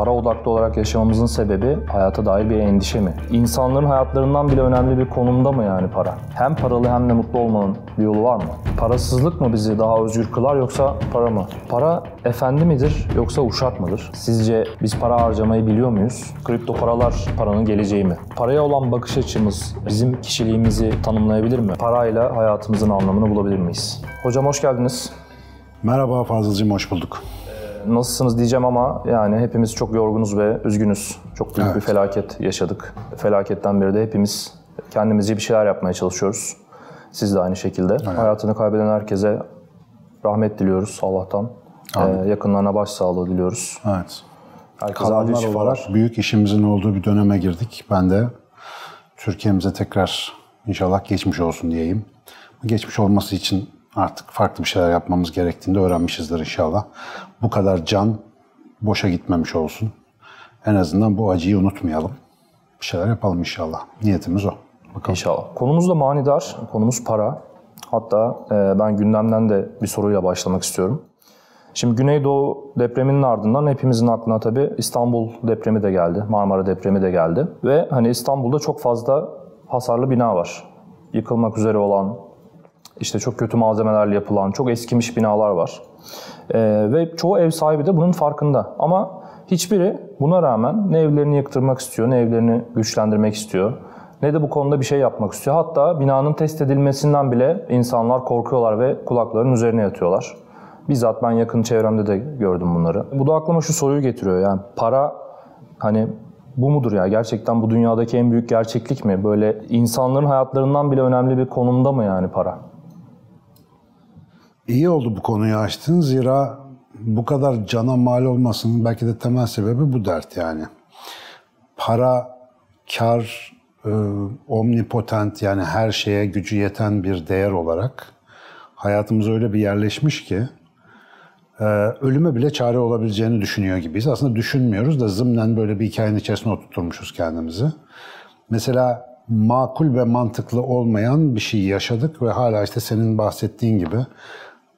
Para odaklı olarak yaşamamızın sebebi hayata dair bir endişe mi? İnsanların hayatlarından bile önemli bir konumda mı yani para? Hem paralı hem de mutlu olmanın bir yolu var mı? Parasızlık mı bizi daha özgür kılar yoksa para mı? Para efendi midir yoksa uşak mıdır? Sizce biz para harcamayı biliyor muyuz? Kripto paralar paranın geleceği mi? Paraya olan bakış açımız bizim kişiliğimizi tanımlayabilir mi? Parayla hayatımızın anlamını bulabilir miyiz? Hocam hoş geldiniz. Merhaba Fazılcığım, hoş bulduk nasılsınız diyeceğim ama yani hepimiz çok yorgunuz ve üzgünüz. Çok büyük evet. bir felaket yaşadık. Felaketten beri de hepimiz kendimizce bir şeyler yapmaya çalışıyoruz. Siz de aynı şekilde. Evet. Hayatını kaybeden herkese rahmet diliyoruz Allah'tan. Ee, Amin. Ee, yakınlarına başsağlığı diliyoruz. Evet. Herkese acil şifalar. büyük işimizin olduğu bir döneme girdik. Ben de Türkiye'mize tekrar inşallah geçmiş olsun diyeyim. Geçmiş olması için artık farklı bir şeyler yapmamız gerektiğini de öğrenmişizdir inşallah bu kadar can boşa gitmemiş olsun. En azından bu acıyı unutmayalım. Bir şeyler yapalım inşallah. Niyetimiz o. Bakalım. İnşallah. Konumuz da manidar. Konumuz para. Hatta e, ben gündemden de bir soruyla başlamak istiyorum. Şimdi Güneydoğu depreminin ardından hepimizin aklına tabii İstanbul depremi de geldi, Marmara depremi de geldi. Ve hani İstanbul'da çok fazla hasarlı bina var. Yıkılmak üzere olan, işte çok kötü malzemelerle yapılan, çok eskimiş binalar var. E, ve çoğu ev sahibi de bunun farkında. Ama hiçbiri buna rağmen ne evlerini yıktırmak istiyor, ne evlerini güçlendirmek istiyor ne de bu konuda bir şey yapmak istiyor. Hatta binanın test edilmesinden bile insanlar korkuyorlar ve kulaklarının üzerine yatıyorlar. Bizzat ben yakın çevremde de gördüm bunları. Bu da aklıma şu soruyu getiriyor. Yani para hani bu mudur ya? Gerçekten bu dünyadaki en büyük gerçeklik mi? Böyle insanların hayatlarından bile önemli bir konumda mı yani para? İyi oldu bu konuyu açtın. Zira bu kadar cana mal olmasının belki de temel sebebi bu dert yani. Para, kar, e, omnipotent yani her şeye gücü yeten bir değer olarak hayatımıza öyle bir yerleşmiş ki e, ölüme bile çare olabileceğini düşünüyor gibiyiz. Aslında düşünmüyoruz da zımnen böyle bir hikayenin içerisine oturtmuşuz kendimizi. Mesela makul ve mantıklı olmayan bir şey yaşadık ve hala işte senin bahsettiğin gibi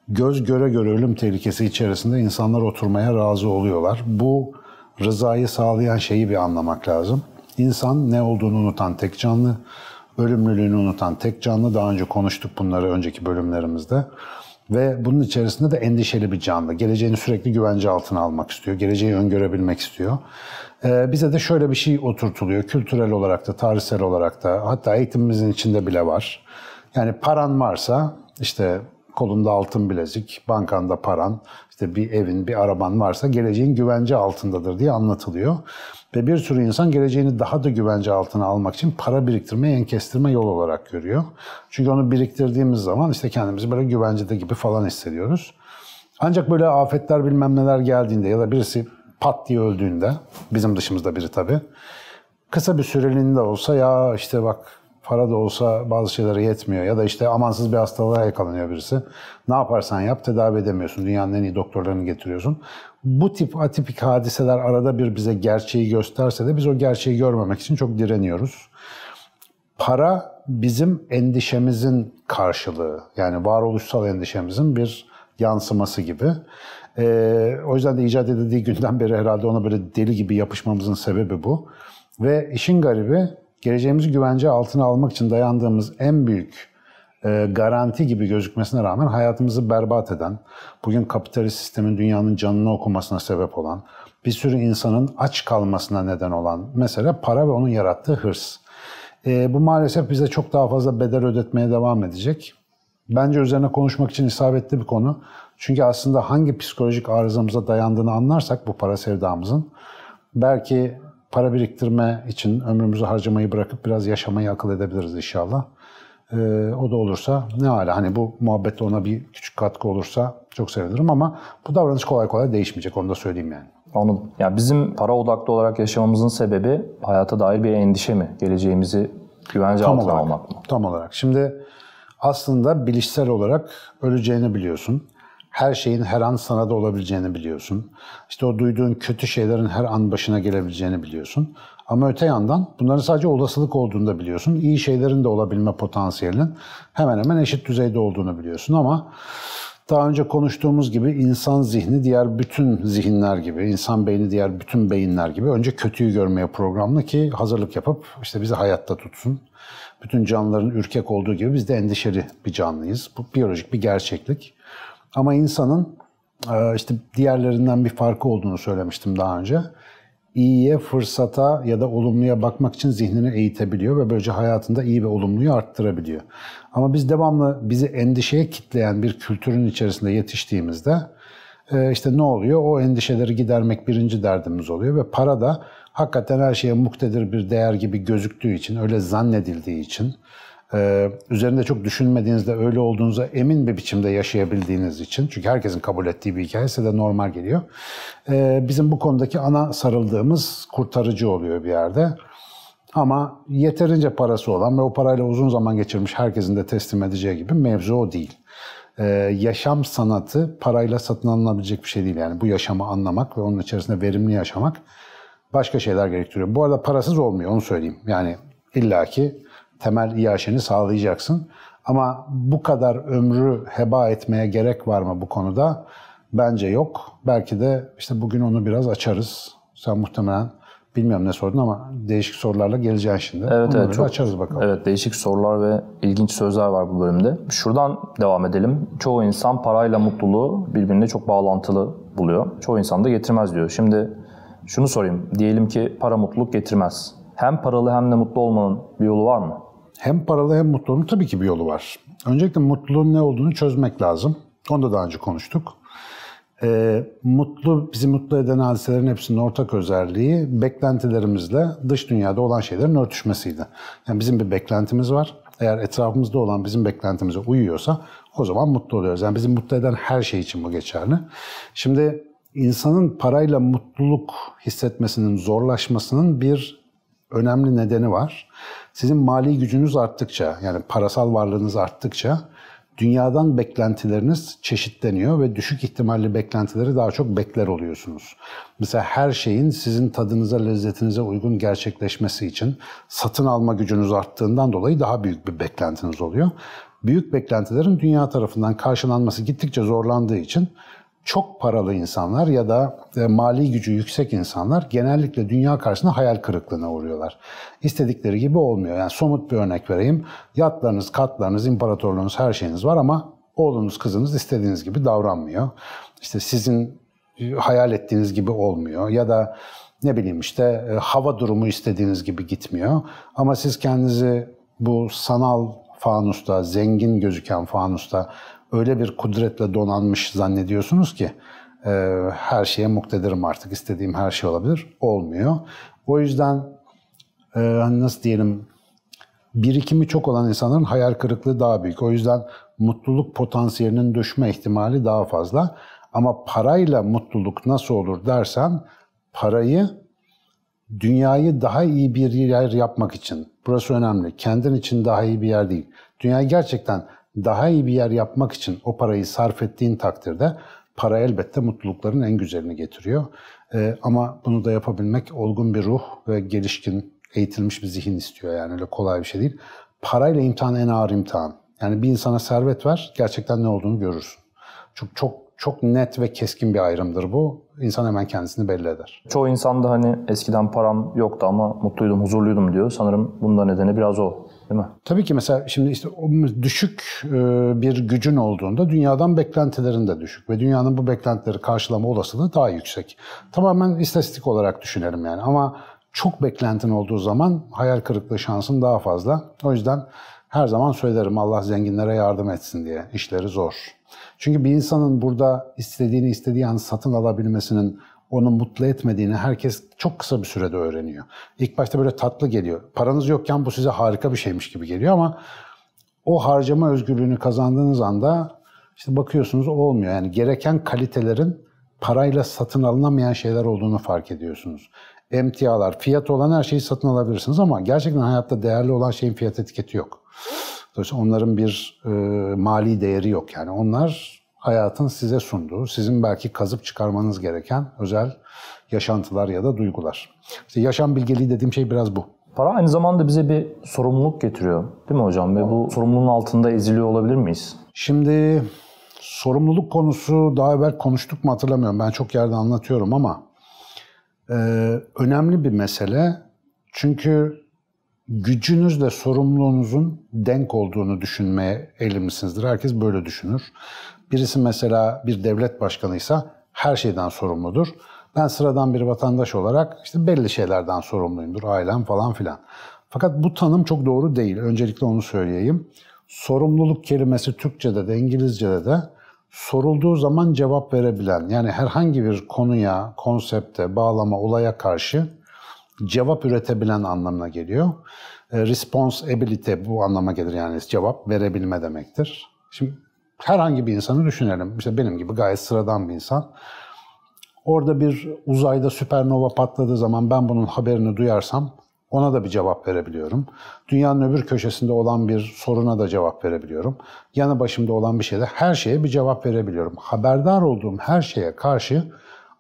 göz göre göre ölüm tehlikesi içerisinde insanlar oturmaya razı oluyorlar. Bu rızayı sağlayan şeyi bir anlamak lazım. İnsan ne olduğunu unutan tek canlı, ölümlülüğünü unutan tek canlı. Daha önce konuştuk bunları önceki bölümlerimizde. Ve bunun içerisinde de endişeli bir canlı. Geleceğini sürekli güvence altına almak istiyor. Geleceği öngörebilmek istiyor. Ee, bize de şöyle bir şey oturtuluyor. Kültürel olarak da, tarihsel olarak da, hatta eğitimimizin içinde bile var. Yani paran varsa, işte kolunda altın bilezik, bankanda paran, işte bir evin, bir araban varsa geleceğin güvence altındadır diye anlatılıyor. Ve bir sürü insan geleceğini daha da güvence altına almak için para biriktirme, enkestirme yol olarak görüyor. Çünkü onu biriktirdiğimiz zaman işte kendimizi böyle güvencede gibi falan hissediyoruz. Ancak böyle afetler bilmem neler geldiğinde ya da birisi pat diye öldüğünde, bizim dışımızda biri tabii, kısa bir süreliğinde olsa ya işte bak para da olsa bazı şeylere yetmiyor ya da işte amansız bir hastalığa yakalanıyor birisi. Ne yaparsan yap tedavi edemiyorsun. Dünyanın en iyi doktorlarını getiriyorsun. Bu tip atipik hadiseler arada bir bize gerçeği gösterse de biz o gerçeği görmemek için çok direniyoruz. Para bizim endişemizin karşılığı. Yani varoluşsal endişemizin bir yansıması gibi. Ee, o yüzden de icat edildiği günden beri herhalde ona böyle deli gibi yapışmamızın sebebi bu. Ve işin garibi geleceğimizi güvence altına almak için dayandığımız en büyük e, garanti gibi gözükmesine rağmen hayatımızı berbat eden, bugün kapitalist sistemin dünyanın canını okumasına sebep olan, bir sürü insanın aç kalmasına neden olan mesele para ve onun yarattığı hırs. E, bu maalesef bize çok daha fazla bedel ödetmeye devam edecek. Bence üzerine konuşmak için isabetli bir konu. Çünkü aslında hangi psikolojik arızamıza dayandığını anlarsak bu para sevdamızın belki para biriktirme için ömrümüzü harcamayı bırakıp biraz yaşamayı akıl edebiliriz inşallah. Ee, o da olursa ne hala hani bu muhabbette ona bir küçük katkı olursa çok sevinirim ama bu davranış kolay kolay değişmeyecek onu da söyleyeyim yani. Onu Ya bizim para odaklı olarak yaşamamızın sebebi hayata dair bir endişe mi? Geleceğimizi güvence altına almak mı? Tam olarak. Şimdi aslında bilişsel olarak öleceğini biliyorsun her şeyin her an sana da olabileceğini biliyorsun. İşte o duyduğun kötü şeylerin her an başına gelebileceğini biliyorsun. Ama öte yandan bunların sadece olasılık olduğunu da biliyorsun. İyi şeylerin de olabilme potansiyelinin hemen hemen eşit düzeyde olduğunu biliyorsun ama daha önce konuştuğumuz gibi insan zihni diğer bütün zihinler gibi, insan beyni diğer bütün beyinler gibi önce kötüyü görmeye programlı ki hazırlık yapıp işte bizi hayatta tutsun. Bütün canlıların ürkek olduğu gibi biz de endişeli bir canlıyız. Bu biyolojik bir gerçeklik. Ama insanın e, işte diğerlerinden bir farkı olduğunu söylemiştim daha önce. İyiye, fırsata ya da olumluya bakmak için zihnini eğitebiliyor ve böylece hayatında iyi ve olumluyu arttırabiliyor. Ama biz devamlı bizi endişeye kitleyen bir kültürün içerisinde yetiştiğimizde e, işte ne oluyor? O endişeleri gidermek birinci derdimiz oluyor ve para da hakikaten her şeye muktedir bir değer gibi gözüktüğü için, öyle zannedildiği için ee, üzerinde çok düşünmediğinizde öyle olduğunuza emin bir biçimde yaşayabildiğiniz için çünkü herkesin kabul ettiği bir hikaye de normal geliyor. Ee, bizim bu konudaki ana sarıldığımız kurtarıcı oluyor bir yerde. Ama yeterince parası olan ve o parayla uzun zaman geçirmiş herkesin de teslim edeceği gibi mevzu o değil. Ee, yaşam sanatı parayla satın alınabilecek bir şey değil. Yani bu yaşamı anlamak ve onun içerisinde verimli yaşamak başka şeyler gerektiriyor. Bu arada parasız olmuyor onu söyleyeyim. Yani illaki temel iaşeni sağlayacaksın. Ama bu kadar ömrü heba etmeye gerek var mı bu konuda? Bence yok. Belki de işte bugün onu biraz açarız. Sen muhtemelen bilmiyorum ne sordun ama değişik sorularla geleceğin şimdi. Evet, Onları evet çok, açarız bakalım. Evet değişik sorular ve ilginç sözler var bu bölümde. Şuradan devam edelim. Çoğu insan parayla mutluluğu birbirine çok bağlantılı buluyor. Çoğu insan da getirmez diyor. Şimdi şunu sorayım. Diyelim ki para mutluluk getirmez. Hem paralı hem de mutlu olmanın bir yolu var mı? hem paralı hem mutlu tabii ki bir yolu var. Öncelikle mutluluğun ne olduğunu çözmek lazım. Onu da daha önce konuştuk. Ee, mutlu, bizi mutlu eden hadiselerin hepsinin ortak özelliği beklentilerimizle dış dünyada olan şeylerin örtüşmesiydi. Yani bizim bir beklentimiz var. Eğer etrafımızda olan bizim beklentimize uyuyorsa o zaman mutlu oluyoruz. Yani bizi mutlu eden her şey için bu geçerli. Şimdi insanın parayla mutluluk hissetmesinin zorlaşmasının bir önemli nedeni var. Sizin mali gücünüz arttıkça yani parasal varlığınız arttıkça dünyadan beklentileriniz çeşitleniyor ve düşük ihtimalli beklentileri daha çok bekler oluyorsunuz. Mesela her şeyin sizin tadınıza, lezzetinize uygun gerçekleşmesi için satın alma gücünüz arttığından dolayı daha büyük bir beklentiniz oluyor. Büyük beklentilerin dünya tarafından karşılanması gittikçe zorlandığı için çok paralı insanlar ya da e, mali gücü yüksek insanlar genellikle dünya karşısında hayal kırıklığına uğruyorlar. İstedikleri gibi olmuyor. Yani somut bir örnek vereyim. Yatlarınız, katlarınız, imparatorluğunuz, her şeyiniz var ama oğlunuz, kızınız istediğiniz gibi davranmıyor. İşte sizin e, hayal ettiğiniz gibi olmuyor ya da ne bileyim işte e, hava durumu istediğiniz gibi gitmiyor. Ama siz kendinizi bu sanal fanusta, zengin gözüken fanusta öyle bir kudretle donanmış zannediyorsunuz ki e, her şeye muktedirim artık istediğim her şey olabilir. Olmuyor. O yüzden e, hani nasıl diyelim birikimi çok olan insanların hayal kırıklığı daha büyük. O yüzden mutluluk potansiyelinin düşme ihtimali daha fazla. Ama parayla mutluluk nasıl olur dersen parayı dünyayı daha iyi bir yer yapmak için. Burası önemli. Kendin için daha iyi bir yer değil. Dünyayı gerçekten daha iyi bir yer yapmak için o parayı sarf ettiğin takdirde para elbette mutlulukların en güzelini getiriyor. Ee, ama bunu da yapabilmek olgun bir ruh ve gelişkin, eğitilmiş bir zihin istiyor yani öyle kolay bir şey değil. Parayla imtihan en ağır imtihan. Yani bir insana servet ver, gerçekten ne olduğunu görürsün. Çok çok çok net ve keskin bir ayrımdır bu. İnsan hemen kendisini belli eder. Çoğu insan da hani eskiden param yoktu ama mutluydum, huzurluydum diyor. Sanırım bunda nedeni biraz o. Değil mi? Tabii ki mesela şimdi işte düşük e, bir gücün olduğunda dünyadan beklentilerin de düşük ve dünyanın bu beklentileri karşılama olasılığı daha yüksek. Tamamen istatistik olarak düşünelim yani ama çok beklentin olduğu zaman hayal kırıklığı şansın daha fazla. O yüzden her zaman söylerim Allah zenginlere yardım etsin diye. işleri zor. Çünkü bir insanın burada istediğini istediği an satın alabilmesinin onu mutlu etmediğini herkes çok kısa bir sürede öğreniyor. İlk başta böyle tatlı geliyor. Paranız yokken bu size harika bir şeymiş gibi geliyor ama o harcama özgürlüğünü kazandığınız anda işte bakıyorsunuz olmuyor. Yani gereken kalitelerin parayla satın alınamayan şeyler olduğunu fark ediyorsunuz. MTA'lar, fiyat olan her şeyi satın alabilirsiniz ama gerçekten hayatta değerli olan şeyin fiyat etiketi yok. Dolayısıyla onların bir e, mali değeri yok. Yani onlar hayatın size sunduğu, sizin belki kazıp çıkarmanız gereken özel yaşantılar ya da duygular. İşte yaşam bilgeliği dediğim şey biraz bu. Para aynı zamanda bize bir sorumluluk getiriyor değil mi hocam? Ve bu sorumluluğun altında eziliyor olabilir miyiz? Şimdi sorumluluk konusu daha evvel konuştuk mu hatırlamıyorum. Ben çok yerde anlatıyorum ama e, önemli bir mesele. Çünkü gücünüzle sorumluluğunuzun denk olduğunu düşünmeye eğilimlisinizdir. Herkes böyle düşünür. Birisi mesela bir devlet başkanıysa her şeyden sorumludur. Ben sıradan bir vatandaş olarak işte belli şeylerden sorumluyumdur, ailem falan filan. Fakat bu tanım çok doğru değil. Öncelikle onu söyleyeyim. Sorumluluk kelimesi Türkçe'de de İngilizce'de de sorulduğu zaman cevap verebilen yani herhangi bir konuya, konsepte, bağlama, olaya karşı cevap üretebilen anlamına geliyor. E, Responsibility bu anlama gelir yani cevap verebilme demektir. Şimdi herhangi bir insanı düşünelim. İşte benim gibi gayet sıradan bir insan. Orada bir uzayda süpernova patladığı zaman ben bunun haberini duyarsam ona da bir cevap verebiliyorum. Dünyanın öbür köşesinde olan bir soruna da cevap verebiliyorum. Yanı başımda olan bir şeyde her şeye bir cevap verebiliyorum. Haberdar olduğum her şeye karşı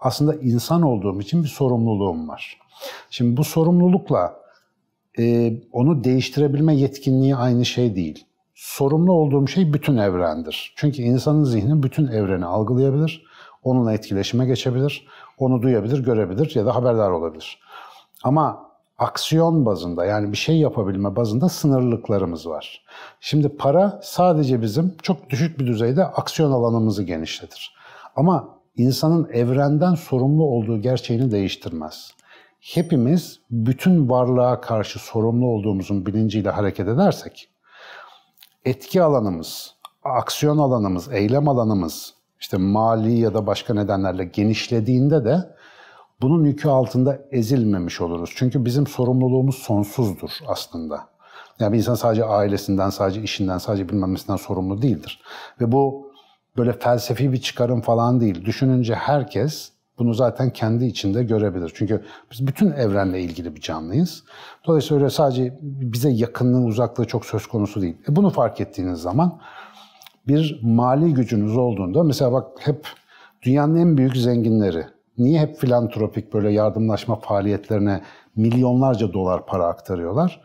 aslında insan olduğum için bir sorumluluğum var. Şimdi bu sorumlulukla e, onu değiştirebilme yetkinliği aynı şey değil. Sorumlu olduğum şey bütün evrendir. Çünkü insanın zihni bütün evreni algılayabilir, onunla etkileşime geçebilir, onu duyabilir, görebilir ya da haberdar olabilir. Ama aksiyon bazında yani bir şey yapabilme bazında sınırlıklarımız var. Şimdi para sadece bizim çok düşük bir düzeyde aksiyon alanımızı genişletir. Ama insanın evrenden sorumlu olduğu gerçeğini değiştirmez hepimiz bütün varlığa karşı sorumlu olduğumuzun bilinciyle hareket edersek etki alanımız, aksiyon alanımız, eylem alanımız işte mali ya da başka nedenlerle genişlediğinde de bunun yükü altında ezilmemiş oluruz. Çünkü bizim sorumluluğumuz sonsuzdur aslında. Yani bir insan sadece ailesinden, sadece işinden, sadece bilmemesinden sorumlu değildir. Ve bu böyle felsefi bir çıkarım falan değil. Düşününce herkes bunu zaten kendi içinde görebilir. Çünkü biz bütün evrenle ilgili bir canlıyız. Dolayısıyla öyle sadece bize yakınlığı, uzaklığı çok söz konusu değil. E bunu fark ettiğiniz zaman bir mali gücünüz olduğunda mesela bak hep dünyanın en büyük zenginleri niye hep filantropik böyle yardımlaşma faaliyetlerine milyonlarca dolar para aktarıyorlar?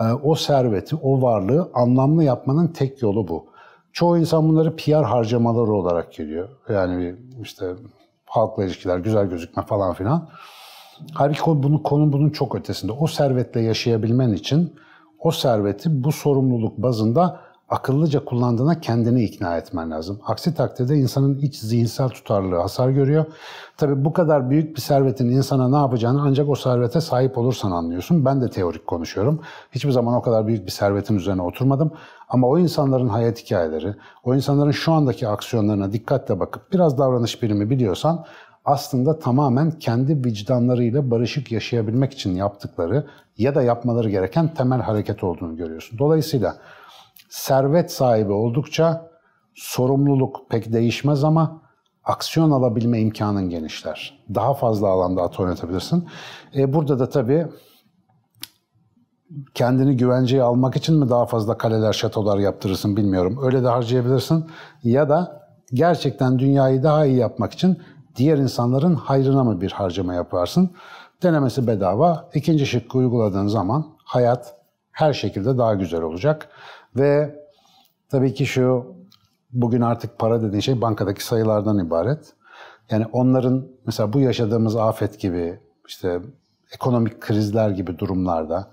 E, o serveti, o varlığı anlamlı yapmanın tek yolu bu. Çoğu insan bunları PR harcamaları olarak görüyor. Yani işte halkla ilişkiler, güzel gözükme falan filan. Halbuki konu bunun, konu bunun çok ötesinde. O servetle yaşayabilmen için o serveti bu sorumluluk bazında akıllıca kullandığına kendini ikna etmen lazım. Aksi takdirde insanın iç zihinsel tutarlılığı hasar görüyor. Tabi bu kadar büyük bir servetin insana ne yapacağını ancak o servete sahip olursan anlıyorsun. Ben de teorik konuşuyorum. Hiçbir zaman o kadar büyük bir servetin üzerine oturmadım. Ama o insanların hayat hikayeleri, o insanların şu andaki aksiyonlarına dikkatle bakıp biraz davranış birimi biliyorsan aslında tamamen kendi vicdanlarıyla barışık yaşayabilmek için yaptıkları ya da yapmaları gereken temel hareket olduğunu görüyorsun. Dolayısıyla servet sahibi oldukça sorumluluk pek değişmez ama aksiyon alabilme imkanın genişler. Daha fazla alanda at oynatabilirsin. E, burada da tabii kendini güvenceye almak için mi daha fazla kaleler, şatolar yaptırırsın bilmiyorum. Öyle de harcayabilirsin. Ya da gerçekten dünyayı daha iyi yapmak için diğer insanların hayrına mı bir harcama yaparsın? Denemesi bedava. İkinci şıkkı uyguladığın zaman hayat her şekilde daha güzel olacak. Ve tabii ki şu bugün artık para dediğin şey bankadaki sayılardan ibaret. Yani onların mesela bu yaşadığımız afet gibi işte ekonomik krizler gibi durumlarda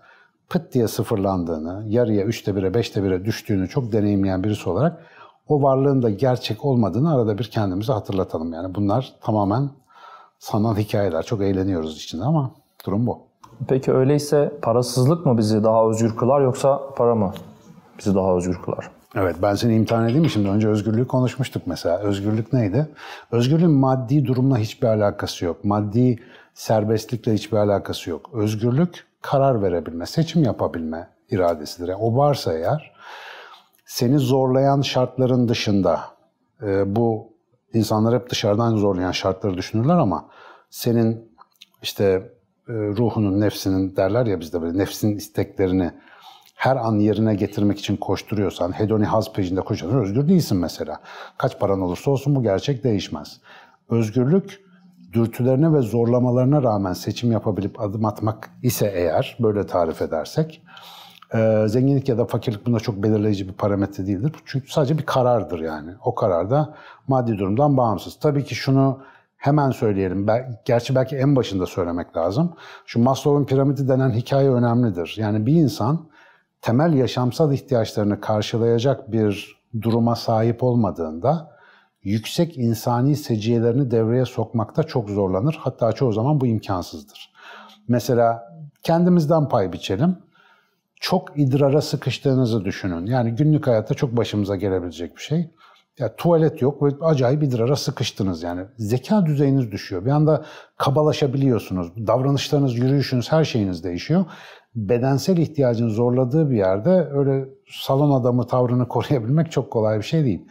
pıt diye sıfırlandığını, yarıya, üçte bire, beşte bire düştüğünü çok deneyimleyen birisi olarak o varlığın da gerçek olmadığını arada bir kendimize hatırlatalım. Yani bunlar tamamen sanal hikayeler. Çok eğleniyoruz içinde ama durum bu. Peki öyleyse parasızlık mı bizi daha özgür kılar yoksa para mı bizi daha özgür kılar? Evet ben seni imtihan edeyim mi şimdi? Önce özgürlüğü konuşmuştuk mesela. Özgürlük neydi? Özgürlüğün maddi durumla hiçbir alakası yok. Maddi serbestlikle hiçbir alakası yok. Özgürlük karar verebilme, seçim yapabilme iradesidir. Yani o varsa eğer seni zorlayan şartların dışında e, bu insanlar hep dışarıdan zorlayan şartları düşünürler ama senin işte e, ruhunun, nefsinin derler ya bizde böyle nefsin isteklerini her an yerine getirmek için koşturuyorsan, hedoni haz peşinde koşuyorsan özgür değilsin mesela. Kaç paran olursa olsun bu gerçek değişmez. Özgürlük dürtülerine ve zorlamalarına rağmen seçim yapabilip adım atmak ise eğer, böyle tarif edersek, e, zenginlik ya da fakirlik bunda çok belirleyici bir parametre değildir. Çünkü sadece bir karardır yani. O karar da maddi durumdan bağımsız. Tabii ki şunu hemen söyleyelim. Gerçi belki en başında söylemek lazım. Şu Maslow'un piramidi denen hikaye önemlidir. Yani bir insan temel yaşamsal ihtiyaçlarını karşılayacak bir duruma sahip olmadığında yüksek insani seciyelerini devreye sokmakta çok zorlanır. Hatta çoğu zaman bu imkansızdır. Mesela kendimizden pay biçelim. Çok idrara sıkıştığınızı düşünün. Yani günlük hayatta çok başımıza gelebilecek bir şey. Ya tuvalet yok ve acayip idrara sıkıştınız yani. Zeka düzeyiniz düşüyor. Bir anda kabalaşabiliyorsunuz. Davranışlarınız, yürüyüşünüz, her şeyiniz değişiyor. Bedensel ihtiyacın zorladığı bir yerde öyle salon adamı tavrını koruyabilmek çok kolay bir şey değil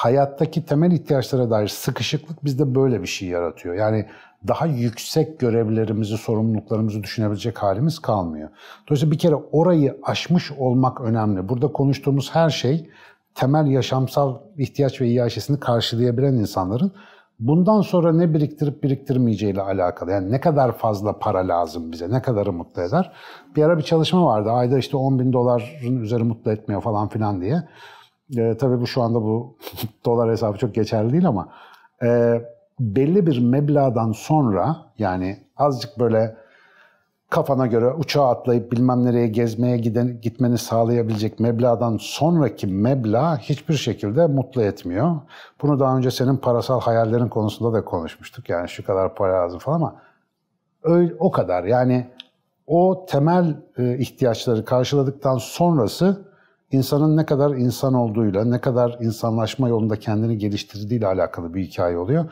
hayattaki temel ihtiyaçlara dair sıkışıklık bizde böyle bir şey yaratıyor. Yani daha yüksek görevlerimizi, sorumluluklarımızı düşünebilecek halimiz kalmıyor. Dolayısıyla bir kere orayı aşmış olmak önemli. Burada konuştuğumuz her şey temel yaşamsal ihtiyaç ve iaşesini karşılayabilen insanların bundan sonra ne biriktirip biriktirmeyeceğiyle alakalı. Yani ne kadar fazla para lazım bize, ne kadarı mutlu eder. Bir ara bir çalışma vardı. Ayda işte 10 bin doların üzeri mutlu etmiyor falan filan diye e, tabii bu şu anda bu dolar hesabı çok geçerli değil ama e, belli bir meblağdan sonra yani azıcık böyle kafana göre uçağa atlayıp bilmem nereye gezmeye giden, gitmeni sağlayabilecek meblağdan sonraki meblağ hiçbir şekilde mutlu etmiyor. Bunu daha önce senin parasal hayallerin konusunda da konuşmuştuk. Yani şu kadar para lazım falan ama öyle, o kadar. Yani o temel e, ihtiyaçları karşıladıktan sonrası insanın ne kadar insan olduğuyla, ne kadar insanlaşma yolunda kendini geliştirdiğiyle alakalı bir hikaye oluyor.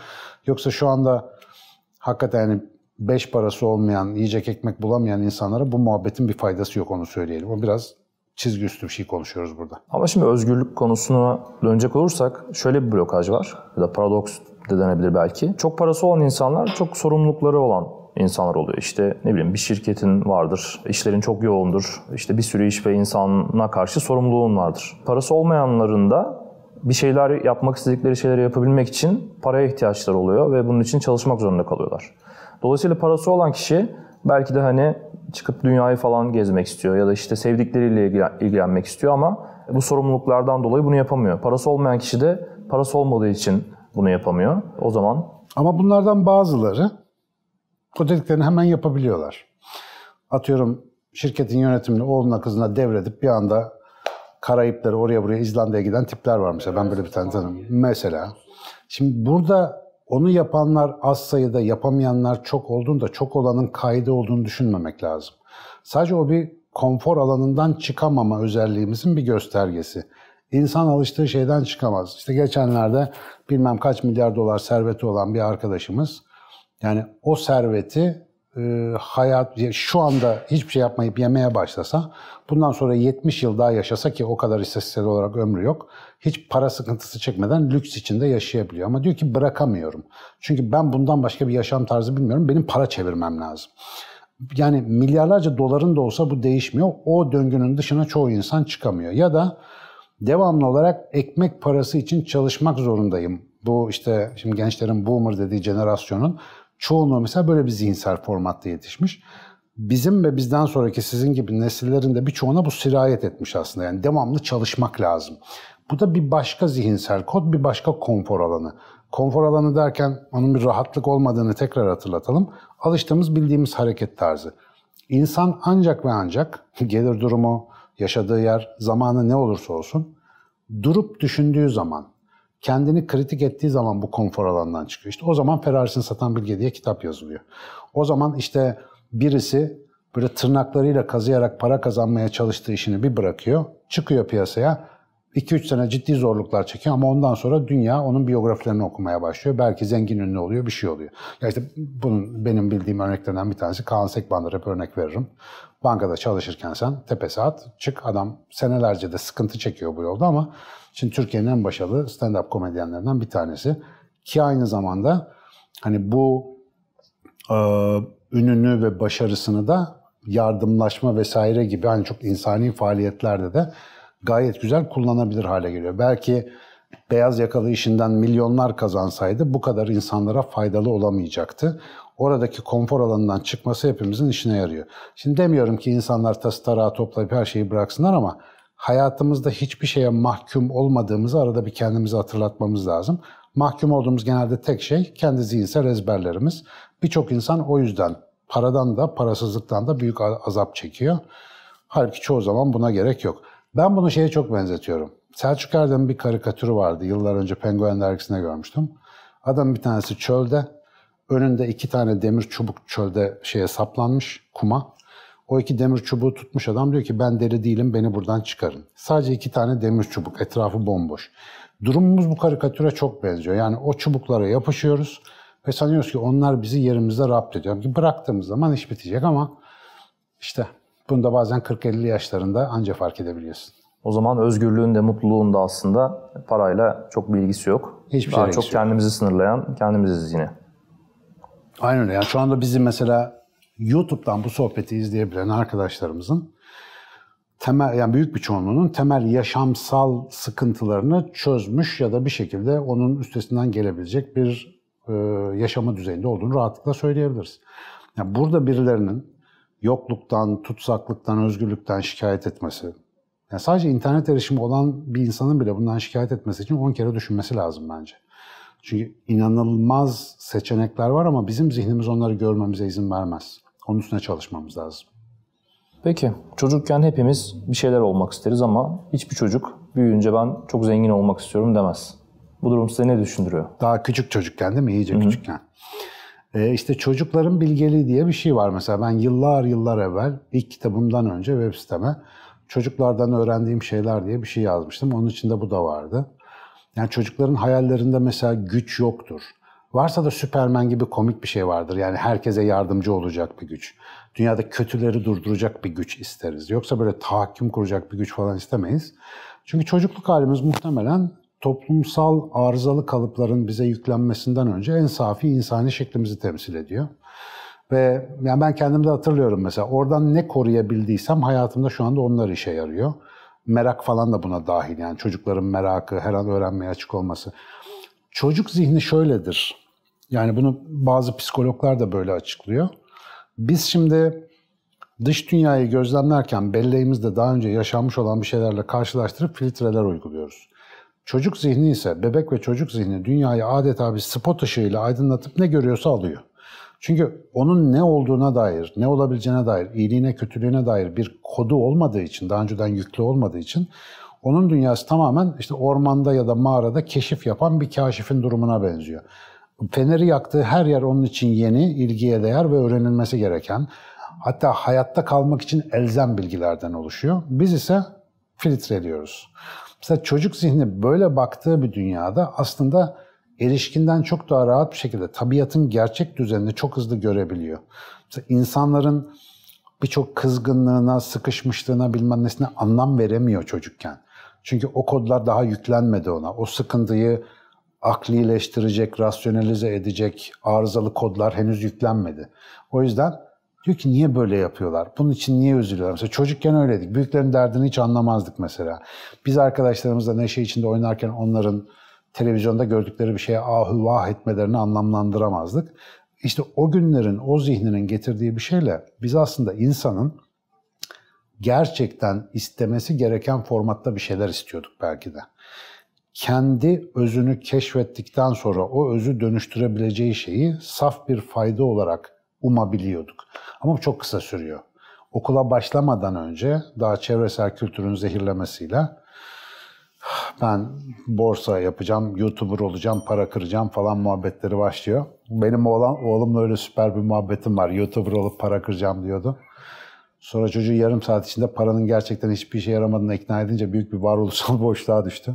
Yoksa şu anda hakikaten yani beş parası olmayan, yiyecek ekmek bulamayan insanlara bu muhabbetin bir faydası yok onu söyleyelim. O biraz çizgi üstü bir şey konuşuyoruz burada. Ama şimdi özgürlük konusuna dönecek olursak şöyle bir blokaj var ya da paradoks de denebilir belki. Çok parası olan insanlar çok sorumlulukları olan insanlar oluyor. İşte ne bileyim bir şirketin vardır, işlerin çok yoğundur, işte bir sürü iş ve insana karşı sorumluluğun vardır. Parası olmayanların da bir şeyler yapmak istedikleri şeyleri yapabilmek için paraya ihtiyaçları oluyor ve bunun için çalışmak zorunda kalıyorlar. Dolayısıyla parası olan kişi belki de hani çıkıp dünyayı falan gezmek istiyor ya da işte sevdikleriyle ilgilenmek istiyor ama bu sorumluluklardan dolayı bunu yapamıyor. Parası olmayan kişi de parası olmadığı için bunu yapamıyor. O zaman ama bunlardan bazıları Kodediklerini hemen yapabiliyorlar. Atıyorum şirketin yönetimini oğluna kızına devredip bir anda Karayipleri oraya buraya İzlanda'ya giden tipler var mesela. Ben böyle bir tane tanım. Mesela. Şimdi burada onu yapanlar az sayıda, yapamayanlar çok olduğunda çok olanın kaydı olduğunu düşünmemek lazım. Sadece o bir konfor alanından çıkamama özelliğimizin bir göstergesi. İnsan alıştığı şeyden çıkamaz. İşte geçenlerde bilmem kaç milyar dolar serveti olan bir arkadaşımız yani o serveti e, hayat şu anda hiçbir şey yapmayıp yemeye başlasa bundan sonra 70 yıl daha yaşasa ki o kadar istatistiksel olarak ömrü yok. Hiç para sıkıntısı çekmeden lüks içinde yaşayabiliyor. Ama diyor ki bırakamıyorum. Çünkü ben bundan başka bir yaşam tarzı bilmiyorum. Benim para çevirmem lazım. Yani milyarlarca doların da olsa bu değişmiyor. O döngünün dışına çoğu insan çıkamıyor. Ya da devamlı olarak ekmek parası için çalışmak zorundayım. Bu işte şimdi gençlerin boomer dediği jenerasyonun çoğunluğu mesela böyle bir zihinsel formatta yetişmiş. Bizim ve bizden sonraki sizin gibi nesillerin de birçoğuna bu sirayet etmiş aslında. Yani devamlı çalışmak lazım. Bu da bir başka zihinsel kod, bir başka konfor alanı. Konfor alanı derken onun bir rahatlık olmadığını tekrar hatırlatalım. Alıştığımız bildiğimiz hareket tarzı. İnsan ancak ve ancak gelir durumu, yaşadığı yer, zamanı ne olursa olsun durup düşündüğü zaman, kendini kritik ettiği zaman bu konfor alanından çıkıyor. İşte o zaman Ferrarisini satan bilge diye kitap yazılıyor. O zaman işte birisi böyle tırnaklarıyla kazıyarak para kazanmaya çalıştığı işini bir bırakıyor. Çıkıyor piyasaya. 2-3 sene ciddi zorluklar çekiyor ama ondan sonra dünya onun biyografilerini okumaya başlıyor. Belki zengin ünlü oluyor, bir şey oluyor. Ya işte bunun benim bildiğim örneklerden bir tanesi Kaan Sekban'dır hep örnek veririm. Bankada çalışırken sen tepe saat çık adam senelerce de sıkıntı çekiyor bu yolda ama Şimdi Türkiye'nin en başarılı stand-up komedyenlerinden bir tanesi. Ki aynı zamanda hani bu e, ününü ve başarısını da yardımlaşma vesaire gibi hani çok insani faaliyetlerde de gayet güzel kullanabilir hale geliyor. Belki beyaz yakalı işinden milyonlar kazansaydı bu kadar insanlara faydalı olamayacaktı. Oradaki konfor alanından çıkması hepimizin işine yarıyor. Şimdi demiyorum ki insanlar tası tasarağı toplayıp her şeyi bıraksınlar ama hayatımızda hiçbir şeye mahkum olmadığımızı arada bir kendimize hatırlatmamız lazım. Mahkum olduğumuz genelde tek şey kendi zihinsel ezberlerimiz. Birçok insan o yüzden paradan da parasızlıktan da büyük azap çekiyor. Halbuki çoğu zaman buna gerek yok. Ben bunu şeye çok benzetiyorum. Selçuk Erdem'in bir karikatürü vardı. Yıllar önce Penguen dergisinde görmüştüm. Adam bir tanesi çölde. Önünde iki tane demir çubuk çölde şeye saplanmış kuma. O iki demir çubuğu tutmuş adam diyor ki ben deri değilim beni buradan çıkarın. Sadece iki tane demir çubuk etrafı bomboş. Durumumuz bu karikatüre çok benziyor. Yani o çubuklara yapışıyoruz ve sanıyoruz ki onlar bizi yerimizde rapt ediyor. Ki bıraktığımız zaman iş bitecek ama işte bunu da bazen 40-50 yaşlarında anca fark edebiliyorsun. O zaman özgürlüğün de mutluluğun da aslında parayla çok bir ilgisi yok. Hiçbir Daha şey çok yok. kendimizi sınırlayan kendimiziz yine. Aynen öyle. Yani şu anda bizim mesela YouTube'dan bu sohbeti izleyebilen arkadaşlarımızın temel yani büyük bir çoğunluğunun temel yaşamsal sıkıntılarını çözmüş ya da bir şekilde onun üstesinden gelebilecek bir e, yaşama düzeyinde olduğunu rahatlıkla söyleyebiliriz. Yani burada birilerinin yokluktan, tutsaklıktan, özgürlükten şikayet etmesi, yani sadece internet erişimi olan bir insanın bile bundan şikayet etmesi için 10 kere düşünmesi lazım bence. Çünkü inanılmaz seçenekler var ama bizim zihnimiz onları görmemize izin vermez. Onun üstüne çalışmamız lazım. Peki çocukken hepimiz bir şeyler olmak isteriz ama hiçbir çocuk büyüyünce ben çok zengin olmak istiyorum demez. Bu durum size ne düşündürüyor? Daha küçük çocukken değil mi? İyice Hı-hı. küçükken. Ee, işte çocukların bilgeliği diye bir şey var. Mesela ben yıllar yıllar evvel ilk kitabımdan önce web siteme çocuklardan öğrendiğim şeyler diye bir şey yazmıştım. Onun içinde bu da vardı. Yani çocukların hayallerinde mesela güç yoktur. Varsa da Süpermen gibi komik bir şey vardır. Yani herkese yardımcı olacak bir güç. Dünyada kötüleri durduracak bir güç isteriz. Yoksa böyle tahakküm kuracak bir güç falan istemeyiz. Çünkü çocukluk halimiz muhtemelen toplumsal arızalı kalıpların bize yüklenmesinden önce en safi insani şeklimizi temsil ediyor. Ve yani ben kendimde hatırlıyorum mesela oradan ne koruyabildiysem hayatımda şu anda onlar işe yarıyor. Merak falan da buna dahil yani çocukların merakı, her an öğrenmeye açık olması. Çocuk zihni şöyledir. Yani bunu bazı psikologlar da böyle açıklıyor. Biz şimdi dış dünyayı gözlemlerken belleğimizde daha önce yaşanmış olan bir şeylerle karşılaştırıp filtreler uyguluyoruz. Çocuk zihni ise bebek ve çocuk zihni dünyayı adeta bir spot ışığıyla aydınlatıp ne görüyorsa alıyor. Çünkü onun ne olduğuna dair, ne olabileceğine dair, iyiliğine, kötülüğüne dair bir kodu olmadığı için, daha önceden yüklü olmadığı için onun dünyası tamamen işte ormanda ya da mağarada keşif yapan bir kaşifin durumuna benziyor. Feneri yaktığı her yer onun için yeni, ilgiye değer ve öğrenilmesi gereken, hatta hayatta kalmak için elzem bilgilerden oluşuyor. Biz ise filtre ediyoruz. Mesela çocuk zihni böyle baktığı bir dünyada aslında erişkinden çok daha rahat bir şekilde tabiatın gerçek düzenini çok hızlı görebiliyor. Mesela insanların birçok kızgınlığına, sıkışmışlığına bilmem nesine anlam veremiyor çocukken. Çünkü o kodlar daha yüklenmedi ona. O sıkıntıyı aklileştirecek, rasyonalize edecek arızalı kodlar henüz yüklenmedi. O yüzden diyor ki niye böyle yapıyorlar? Bunun için niye üzülüyorlar? Mesela çocukken öyleydik. Büyüklerin derdini hiç anlamazdık mesela. Biz arkadaşlarımızla neşe içinde oynarken onların televizyonda gördükleri bir şeye ahu vah etmelerini anlamlandıramazdık. İşte o günlerin, o zihninin getirdiği bir şeyle biz aslında insanın gerçekten istemesi gereken formatta bir şeyler istiyorduk belki de. Kendi özünü keşfettikten sonra o özü dönüştürebileceği şeyi saf bir fayda olarak umabiliyorduk. Ama bu çok kısa sürüyor. Okula başlamadan önce daha çevresel kültürün zehirlemesiyle ben borsa yapacağım, YouTuber olacağım, para kıracağım falan muhabbetleri başlıyor. Benim oğlan, oğlumla öyle süper bir muhabbetim var. YouTuber olup para kıracağım diyordu. Sonra çocuğu yarım saat içinde paranın gerçekten hiçbir işe yaramadığına ikna edince büyük bir varoluşsal boşluğa düştü.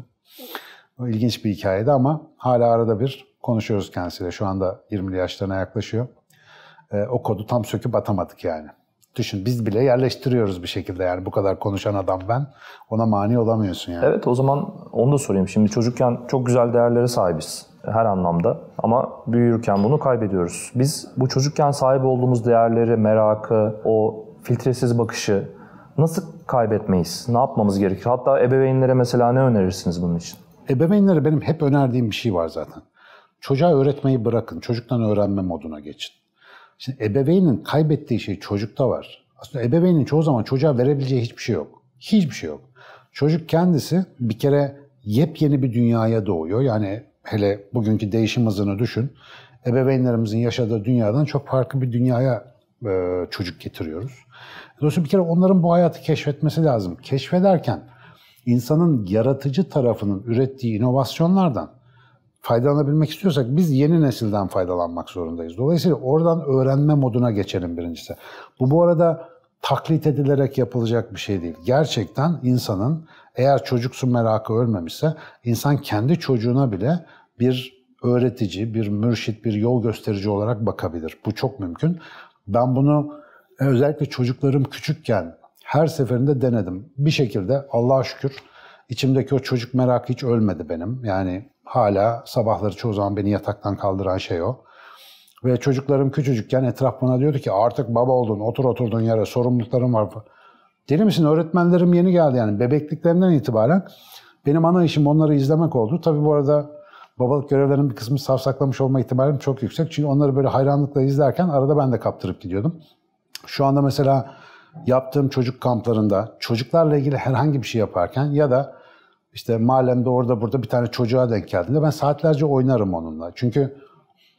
O ilginç bir hikayeydi ama hala arada bir konuşuyoruz kendisiyle. Şu anda 20'li yaşlarına yaklaşıyor. E, o kodu tam söküp atamadık yani. Düşün biz bile yerleştiriyoruz bir şekilde yani bu kadar konuşan adam ben. Ona mani olamıyorsun yani. Evet o zaman onu da sorayım. Şimdi çocukken çok güzel değerlere sahibiz her anlamda ama büyürken bunu kaybediyoruz. Biz bu çocukken sahip olduğumuz değerleri, merakı, o filtresiz bakışı nasıl kaybetmeyiz? Ne yapmamız gerekir? Hatta ebeveynlere mesela ne önerirsiniz bunun için? Ebeveynlere benim hep önerdiğim bir şey var zaten. Çocuğa öğretmeyi bırakın. Çocuktan öğrenme moduna geçin. Şimdi ebeveynin kaybettiği şey çocukta var. Aslında ebeveynin çoğu zaman çocuğa verebileceği hiçbir şey yok. Hiçbir şey yok. Çocuk kendisi bir kere yepyeni bir dünyaya doğuyor. Yani hele bugünkü değişim hızını düşün. Ebeveynlerimizin yaşadığı dünyadan çok farklı bir dünyaya e, çocuk getiriyoruz. Dolayısıyla bir kere onların bu hayatı keşfetmesi lazım. Keşfederken insanın yaratıcı tarafının ürettiği inovasyonlardan faydalanabilmek istiyorsak biz yeni nesilden faydalanmak zorundayız. Dolayısıyla oradan öğrenme moduna geçelim birincisi. Bu bu arada taklit edilerek yapılacak bir şey değil. Gerçekten insanın eğer çocuksu merakı ölmemişse insan kendi çocuğuna bile bir öğretici, bir mürşit, bir yol gösterici olarak bakabilir. Bu çok mümkün. Ben bunu e, özellikle çocuklarım küçükken her seferinde denedim. Bir şekilde Allah'a şükür içimdeki o çocuk merakı hiç ölmedi benim. Yani hala sabahları çoğu zaman beni yataktan kaldıran şey o. Ve çocuklarım küçücükken etraf bana diyordu ki artık baba oldun, otur oturduğun yere, sorumlulukların var. Deli misin? Öğretmenlerim yeni geldi yani. Bebekliklerinden itibaren benim ana işim onları izlemek oldu. Tabii bu arada babalık görevlerinin bir kısmı savsaklamış olma ihtimalim çok yüksek. Çünkü onları böyle hayranlıkla izlerken arada ben de kaptırıp gidiyordum. Şu anda mesela yaptığım çocuk kamplarında çocuklarla ilgili herhangi bir şey yaparken ya da işte mahallemde orada burada bir tane çocuğa denk geldiğinde ben saatlerce oynarım onunla. Çünkü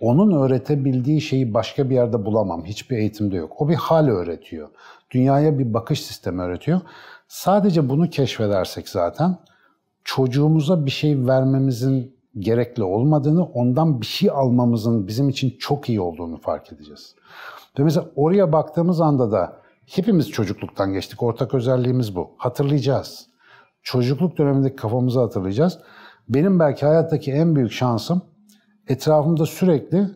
onun öğretebildiği şeyi başka bir yerde bulamam. Hiçbir eğitimde yok. O bir hal öğretiyor. Dünyaya bir bakış sistemi öğretiyor. Sadece bunu keşfedersek zaten çocuğumuza bir şey vermemizin gerekli olmadığını, ondan bir şey almamızın bizim için çok iyi olduğunu fark edeceğiz. Ve mesela oraya baktığımız anda da hepimiz çocukluktan geçtik. Ortak özelliğimiz bu. Hatırlayacağız. Çocukluk dönemindeki kafamızı hatırlayacağız. Benim belki hayattaki en büyük şansım etrafımda sürekli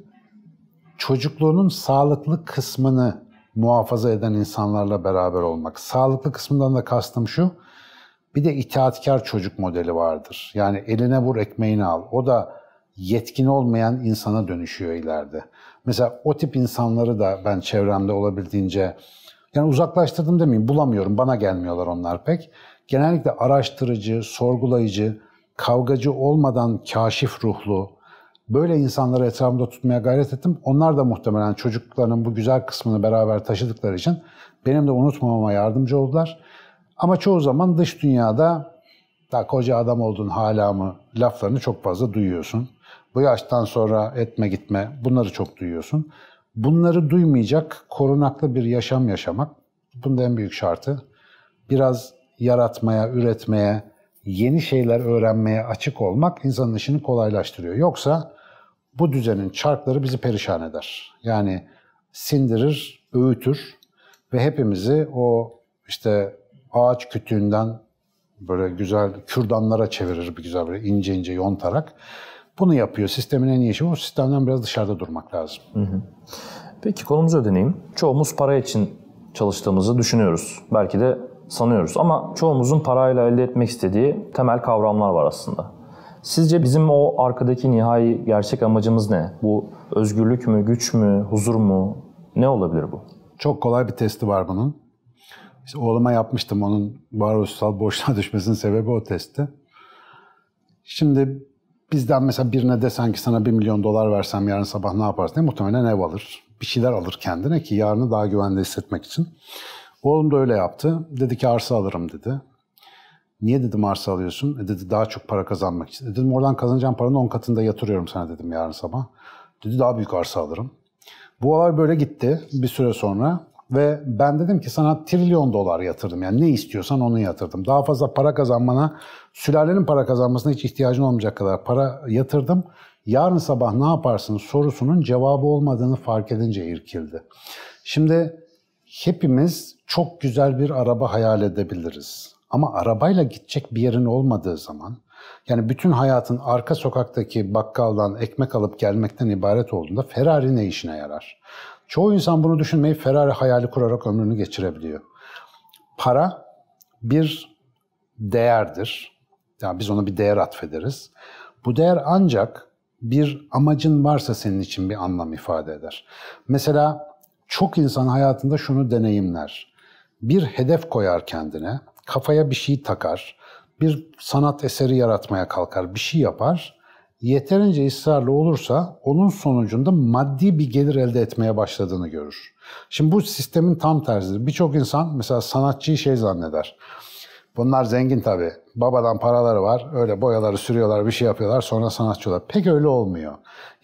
çocukluğunun sağlıklı kısmını muhafaza eden insanlarla beraber olmak. Sağlıklı kısmından da kastım şu, bir de itaatkar çocuk modeli vardır. Yani eline vur ekmeğini al. O da yetkin olmayan insana dönüşüyor ileride. Mesela o tip insanları da ben çevremde olabildiğince yani uzaklaştırdım demeyeyim bulamıyorum. Bana gelmiyorlar onlar pek. Genellikle araştırıcı, sorgulayıcı, kavgacı olmadan kaşif ruhlu, böyle insanları etrafımda tutmaya gayret ettim. Onlar da muhtemelen çocukların bu güzel kısmını beraber taşıdıkları için benim de unutmamama yardımcı oldular. Ama çoğu zaman dış dünyada daha koca adam oldun hala mı laflarını çok fazla duyuyorsun. Bu yaştan sonra etme gitme bunları çok duyuyorsun. Bunları duymayacak korunaklı bir yaşam yaşamak. Bunun en büyük şartı biraz yaratmaya, üretmeye, yeni şeyler öğrenmeye açık olmak insanın işini kolaylaştırıyor. Yoksa bu düzenin çarkları bizi perişan eder. Yani sindirir, öğütür ve hepimizi o işte ağaç kütüğünden böyle güzel kürdanlara çevirir bir güzel böyle ince ince yontarak. Bunu yapıyor. Sistemin en iyi işi bu. Sistemden biraz dışarıda durmak lazım. Hı hı. Peki konumuza döneyim. Çoğumuz para için çalıştığımızı düşünüyoruz. Belki de sanıyoruz ama çoğumuzun parayla elde etmek istediği temel kavramlar var aslında. Sizce bizim o arkadaki nihai gerçek amacımız ne? Bu özgürlük mü, güç mü, huzur mu? Ne olabilir bu? Çok kolay bir testi var bunun. İşte oğluma yapmıştım onun varoluşsal boşluğa düşmesinin sebebi o testti. Şimdi bizden mesela birine desen ki sana bir milyon dolar versem yarın sabah ne yaparsın diye muhtemelen ev alır. Bir şeyler alır kendine ki yarını daha güvende hissetmek için. Oğlum da öyle yaptı. Dedi ki arsa alırım dedi. Niye dedim arsa alıyorsun? E dedi daha çok para kazanmak için. dedim oradan kazanacağım paranın 10 katında yatırıyorum sana dedim yarın sabah. Dedi daha büyük arsa alırım. Bu olay böyle gitti bir süre sonra. Ve ben dedim ki sana trilyon dolar yatırdım. Yani ne istiyorsan onu yatırdım. Daha fazla para kazanmana, sülalenin para kazanmasına hiç ihtiyacın olmayacak kadar para yatırdım. Yarın sabah ne yaparsın sorusunun cevabı olmadığını fark edince irkildi. Şimdi hepimiz çok güzel bir araba hayal edebiliriz. Ama arabayla gidecek bir yerin olmadığı zaman, yani bütün hayatın arka sokaktaki bakkaldan ekmek alıp gelmekten ibaret olduğunda Ferrari ne işine yarar? Çoğu insan bunu düşünmeyip Ferrari hayali kurarak ömrünü geçirebiliyor. Para bir değerdir. Yani biz ona bir değer atfederiz. Bu değer ancak bir amacın varsa senin için bir anlam ifade eder. Mesela çok insan hayatında şunu deneyimler. Bir hedef koyar kendine, kafaya bir şey takar, bir sanat eseri yaratmaya kalkar, bir şey yapar yeterince ısrarlı olursa onun sonucunda maddi bir gelir elde etmeye başladığını görür. Şimdi bu sistemin tam tersidir. Birçok insan mesela sanatçıyı şey zanneder. Bunlar zengin tabii. Babadan paraları var. Öyle boyaları sürüyorlar, bir şey yapıyorlar. Sonra sanatçılar. Pek öyle olmuyor.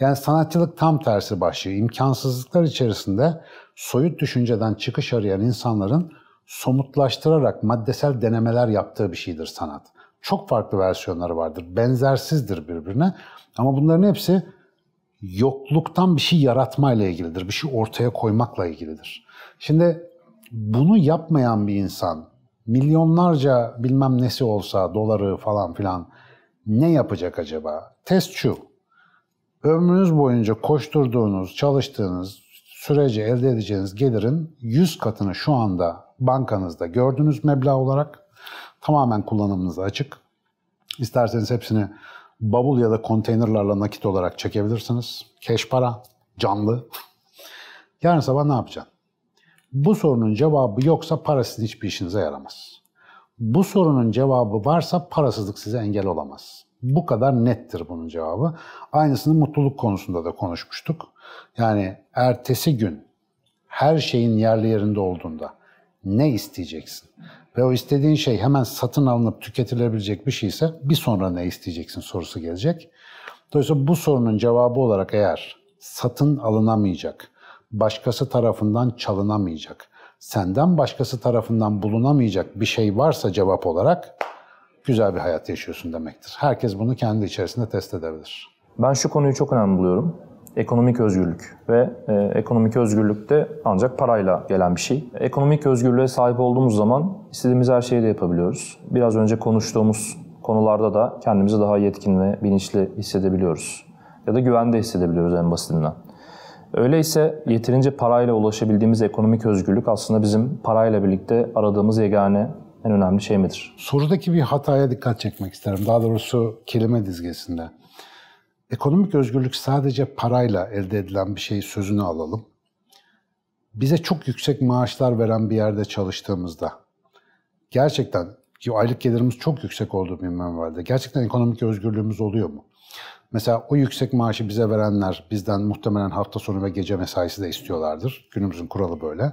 Yani sanatçılık tam tersi başlıyor. İmkansızlıklar içerisinde soyut düşünceden çıkış arayan insanların somutlaştırarak maddesel denemeler yaptığı bir şeydir sanat çok farklı versiyonları vardır. Benzersizdir birbirine. Ama bunların hepsi yokluktan bir şey yaratmayla ilgilidir. Bir şey ortaya koymakla ilgilidir. Şimdi bunu yapmayan bir insan milyonlarca bilmem nesi olsa doları falan filan ne yapacak acaba? Test şu. Ömrünüz boyunca koşturduğunuz, çalıştığınız, sürece elde edeceğiniz gelirin 100 katını şu anda bankanızda gördüğünüz meblağ olarak tamamen kullanımınıza açık. İsterseniz hepsini bubble ya da konteynerlarla nakit olarak çekebilirsiniz. Keş para, canlı. Yarın sabah ne yapacaksın? Bu sorunun cevabı yoksa para hiçbir işinize yaramaz. Bu sorunun cevabı varsa parasızlık size engel olamaz. Bu kadar nettir bunun cevabı. Aynısını mutluluk konusunda da konuşmuştuk. Yani ertesi gün her şeyin yerli yerinde olduğunda ne isteyeceksin? Ve o istediğin şey hemen satın alınıp tüketilebilecek bir şeyse bir sonra ne isteyeceksin sorusu gelecek. Dolayısıyla bu sorunun cevabı olarak eğer satın alınamayacak, başkası tarafından çalınamayacak, senden başkası tarafından bulunamayacak bir şey varsa cevap olarak güzel bir hayat yaşıyorsun demektir. Herkes bunu kendi içerisinde test edebilir. Ben şu konuyu çok önemli buluyorum ekonomik özgürlük ve e, ekonomik özgürlük de ancak parayla gelen bir şey. Ekonomik özgürlüğe sahip olduğumuz zaman istediğimiz her şeyi de yapabiliyoruz. Biraz önce konuştuğumuz konularda da kendimizi daha yetkin ve bilinçli hissedebiliyoruz. Ya da güvende hissedebiliyoruz en basitinden. Öyleyse yeterince parayla ulaşabildiğimiz ekonomik özgürlük aslında bizim parayla birlikte aradığımız yegane en önemli şey midir? Sorudaki bir hataya dikkat çekmek isterim. Daha doğrusu kelime dizgesinde. Ekonomik özgürlük sadece parayla elde edilen bir şey sözünü alalım. Bize çok yüksek maaşlar veren bir yerde çalıştığımızda gerçekten ki aylık gelirimiz çok yüksek olduğu bir menvalde. Gerçekten ekonomik özgürlüğümüz oluyor mu? Mesela o yüksek maaşı bize verenler bizden muhtemelen hafta sonu ve gece mesaisi de istiyorlardır. Günümüzün kuralı böyle.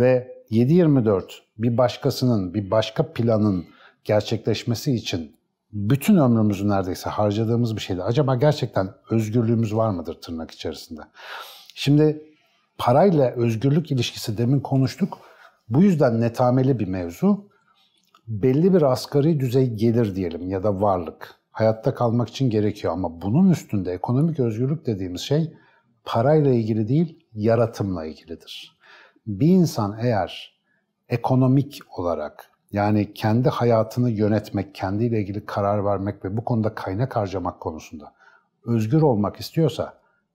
Ve 7-24 bir başkasının, bir başka planın gerçekleşmesi için bütün ömrümüzü neredeyse harcadığımız bir şeydi. Acaba gerçekten özgürlüğümüz var mıdır tırnak içerisinde? Şimdi parayla özgürlük ilişkisi demin konuştuk. Bu yüzden netameli bir mevzu. Belli bir asgari düzey gelir diyelim ya da varlık. Hayatta kalmak için gerekiyor ama bunun üstünde ekonomik özgürlük dediğimiz şey parayla ilgili değil, yaratımla ilgilidir. Bir insan eğer ekonomik olarak yani kendi hayatını yönetmek, kendiyle ilgili karar vermek ve bu konuda kaynak harcamak konusunda özgür olmak istiyorsa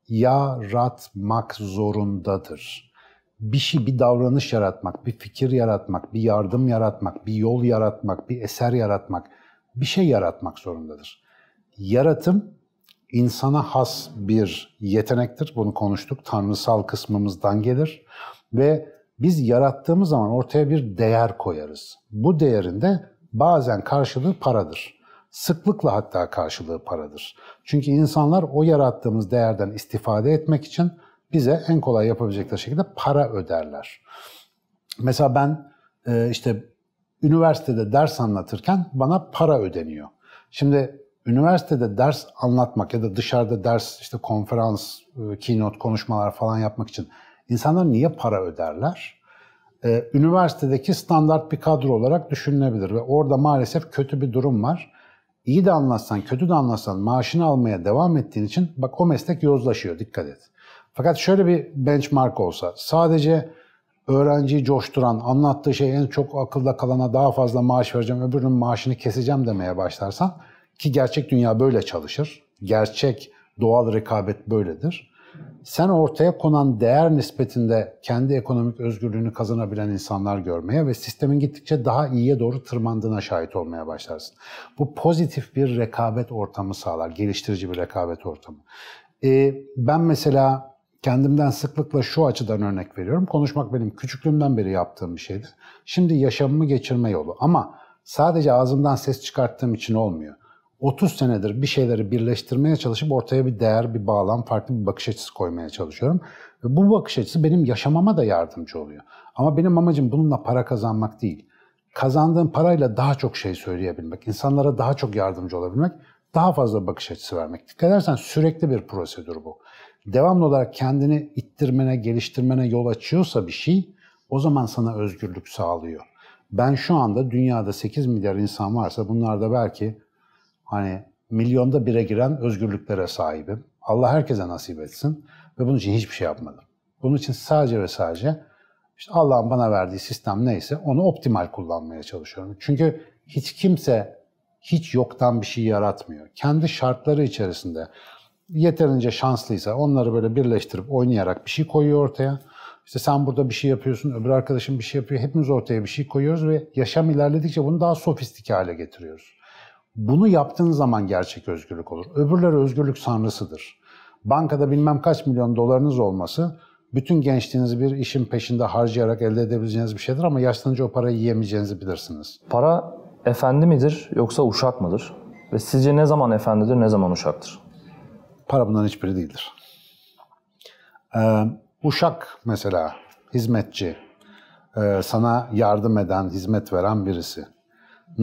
yaratmak zorundadır. Bir şey, bir davranış yaratmak, bir fikir yaratmak, bir yardım yaratmak, bir yol yaratmak, bir eser yaratmak, bir şey yaratmak zorundadır. Yaratım insana has bir yetenektir. Bunu konuştuk. Tanrısal kısmımızdan gelir ve biz yarattığımız zaman ortaya bir değer koyarız. Bu değerin de bazen karşılığı paradır. Sıklıkla hatta karşılığı paradır. Çünkü insanlar o yarattığımız değerden istifade etmek için bize en kolay yapabilecekleri şekilde para öderler. Mesela ben e, işte üniversitede ders anlatırken bana para ödeniyor. Şimdi üniversitede ders anlatmak ya da dışarıda ders işte konferans, e, keynote konuşmalar falan yapmak için İnsanlar niye para öderler? Ee, üniversitedeki standart bir kadro olarak düşünülebilir ve orada maalesef kötü bir durum var. İyi de anlatsan, kötü de anlatsan maaşını almaya devam ettiğin için bak o meslek yozlaşıyor dikkat et. Fakat şöyle bir benchmark olsa sadece öğrenciyi coşturan, anlattığı şey en çok akılda kalana daha fazla maaş vereceğim, öbürünün maaşını keseceğim demeye başlarsan ki gerçek dünya böyle çalışır. Gerçek doğal rekabet böyledir sen ortaya konan değer nispetinde kendi ekonomik özgürlüğünü kazanabilen insanlar görmeye ve sistemin gittikçe daha iyiye doğru tırmandığına şahit olmaya başlarsın. Bu pozitif bir rekabet ortamı sağlar, geliştirici bir rekabet ortamı. Ee, ben mesela kendimden sıklıkla şu açıdan örnek veriyorum. Konuşmak benim küçüklüğümden beri yaptığım bir şeydir. Şimdi yaşamımı geçirme yolu ama sadece ağzımdan ses çıkarttığım için olmuyor. 30 senedir bir şeyleri birleştirmeye çalışıp ortaya bir değer, bir bağlam, farklı bir bakış açısı koymaya çalışıyorum. Ve bu bakış açısı benim yaşamama da yardımcı oluyor. Ama benim amacım bununla para kazanmak değil. Kazandığım parayla daha çok şey söyleyebilmek, insanlara daha çok yardımcı olabilmek, daha fazla bakış açısı vermek. Dikkat edersen sürekli bir prosedür bu. Devamlı olarak kendini ittirmene, geliştirmene yol açıyorsa bir şey, o zaman sana özgürlük sağlıyor. Ben şu anda dünyada 8 milyar insan varsa bunlar da belki Hani milyonda bire giren özgürlüklere sahibim. Allah herkese nasip etsin ve bunun için hiçbir şey yapmadım. Bunun için sadece ve sadece işte Allah'ın bana verdiği sistem neyse onu optimal kullanmaya çalışıyorum. Çünkü hiç kimse hiç yoktan bir şey yaratmıyor. Kendi şartları içerisinde yeterince şanslıysa onları böyle birleştirip oynayarak bir şey koyuyor ortaya. İşte sen burada bir şey yapıyorsun, öbür arkadaşın bir şey yapıyor. Hepimiz ortaya bir şey koyuyoruz ve yaşam ilerledikçe bunu daha sofistike hale getiriyoruz. Bunu yaptığın zaman gerçek özgürlük olur. Öbürleri özgürlük sanrısıdır. Bankada bilmem kaç milyon dolarınız olması bütün gençliğinizi bir işin peşinde harcayarak elde edebileceğiniz bir şeydir ama yaşlanınca o parayı yiyemeyeceğinizi bilirsiniz. Para efendi midir yoksa uşak mıdır? Ve sizce ne zaman efendidir, ne zaman uşaktır? Para bundan hiçbiri değildir. Ee, uşak mesela, hizmetçi, ee, sana yardım eden, hizmet veren birisi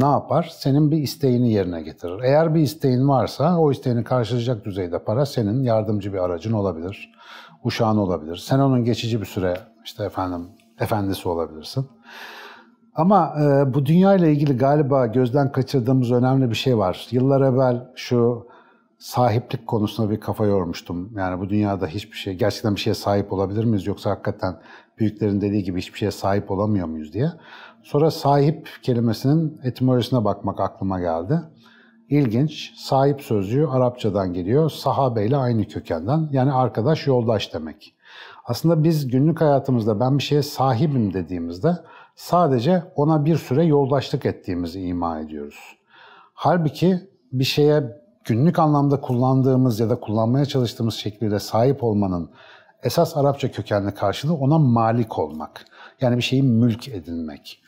ne yapar? Senin bir isteğini yerine getirir. Eğer bir isteğin varsa o isteğini karşılayacak düzeyde para senin yardımcı bir aracın olabilir. Uşağın olabilir. Sen onun geçici bir süre işte efendim efendisi olabilirsin. Ama e, bu dünya ile ilgili galiba gözden kaçırdığımız önemli bir şey var. Yıllar evvel şu sahiplik konusuna bir kafa yormuştum. Yani bu dünyada hiçbir şey, gerçekten bir şeye sahip olabilir miyiz yoksa hakikaten büyüklerin dediği gibi hiçbir şeye sahip olamıyor muyuz diye. Sonra sahip kelimesinin etimolojisine bakmak aklıma geldi. İlginç, sahip sözcüğü Arapçadan geliyor. Sahabeyle aynı kökenden. Yani arkadaş, yoldaş demek. Aslında biz günlük hayatımızda ben bir şeye sahibim dediğimizde sadece ona bir süre yoldaşlık ettiğimizi ima ediyoruz. Halbuki bir şeye günlük anlamda kullandığımız ya da kullanmaya çalıştığımız şekliyle sahip olmanın esas Arapça kökenli karşılığı ona malik olmak. Yani bir şeyi mülk edinmek.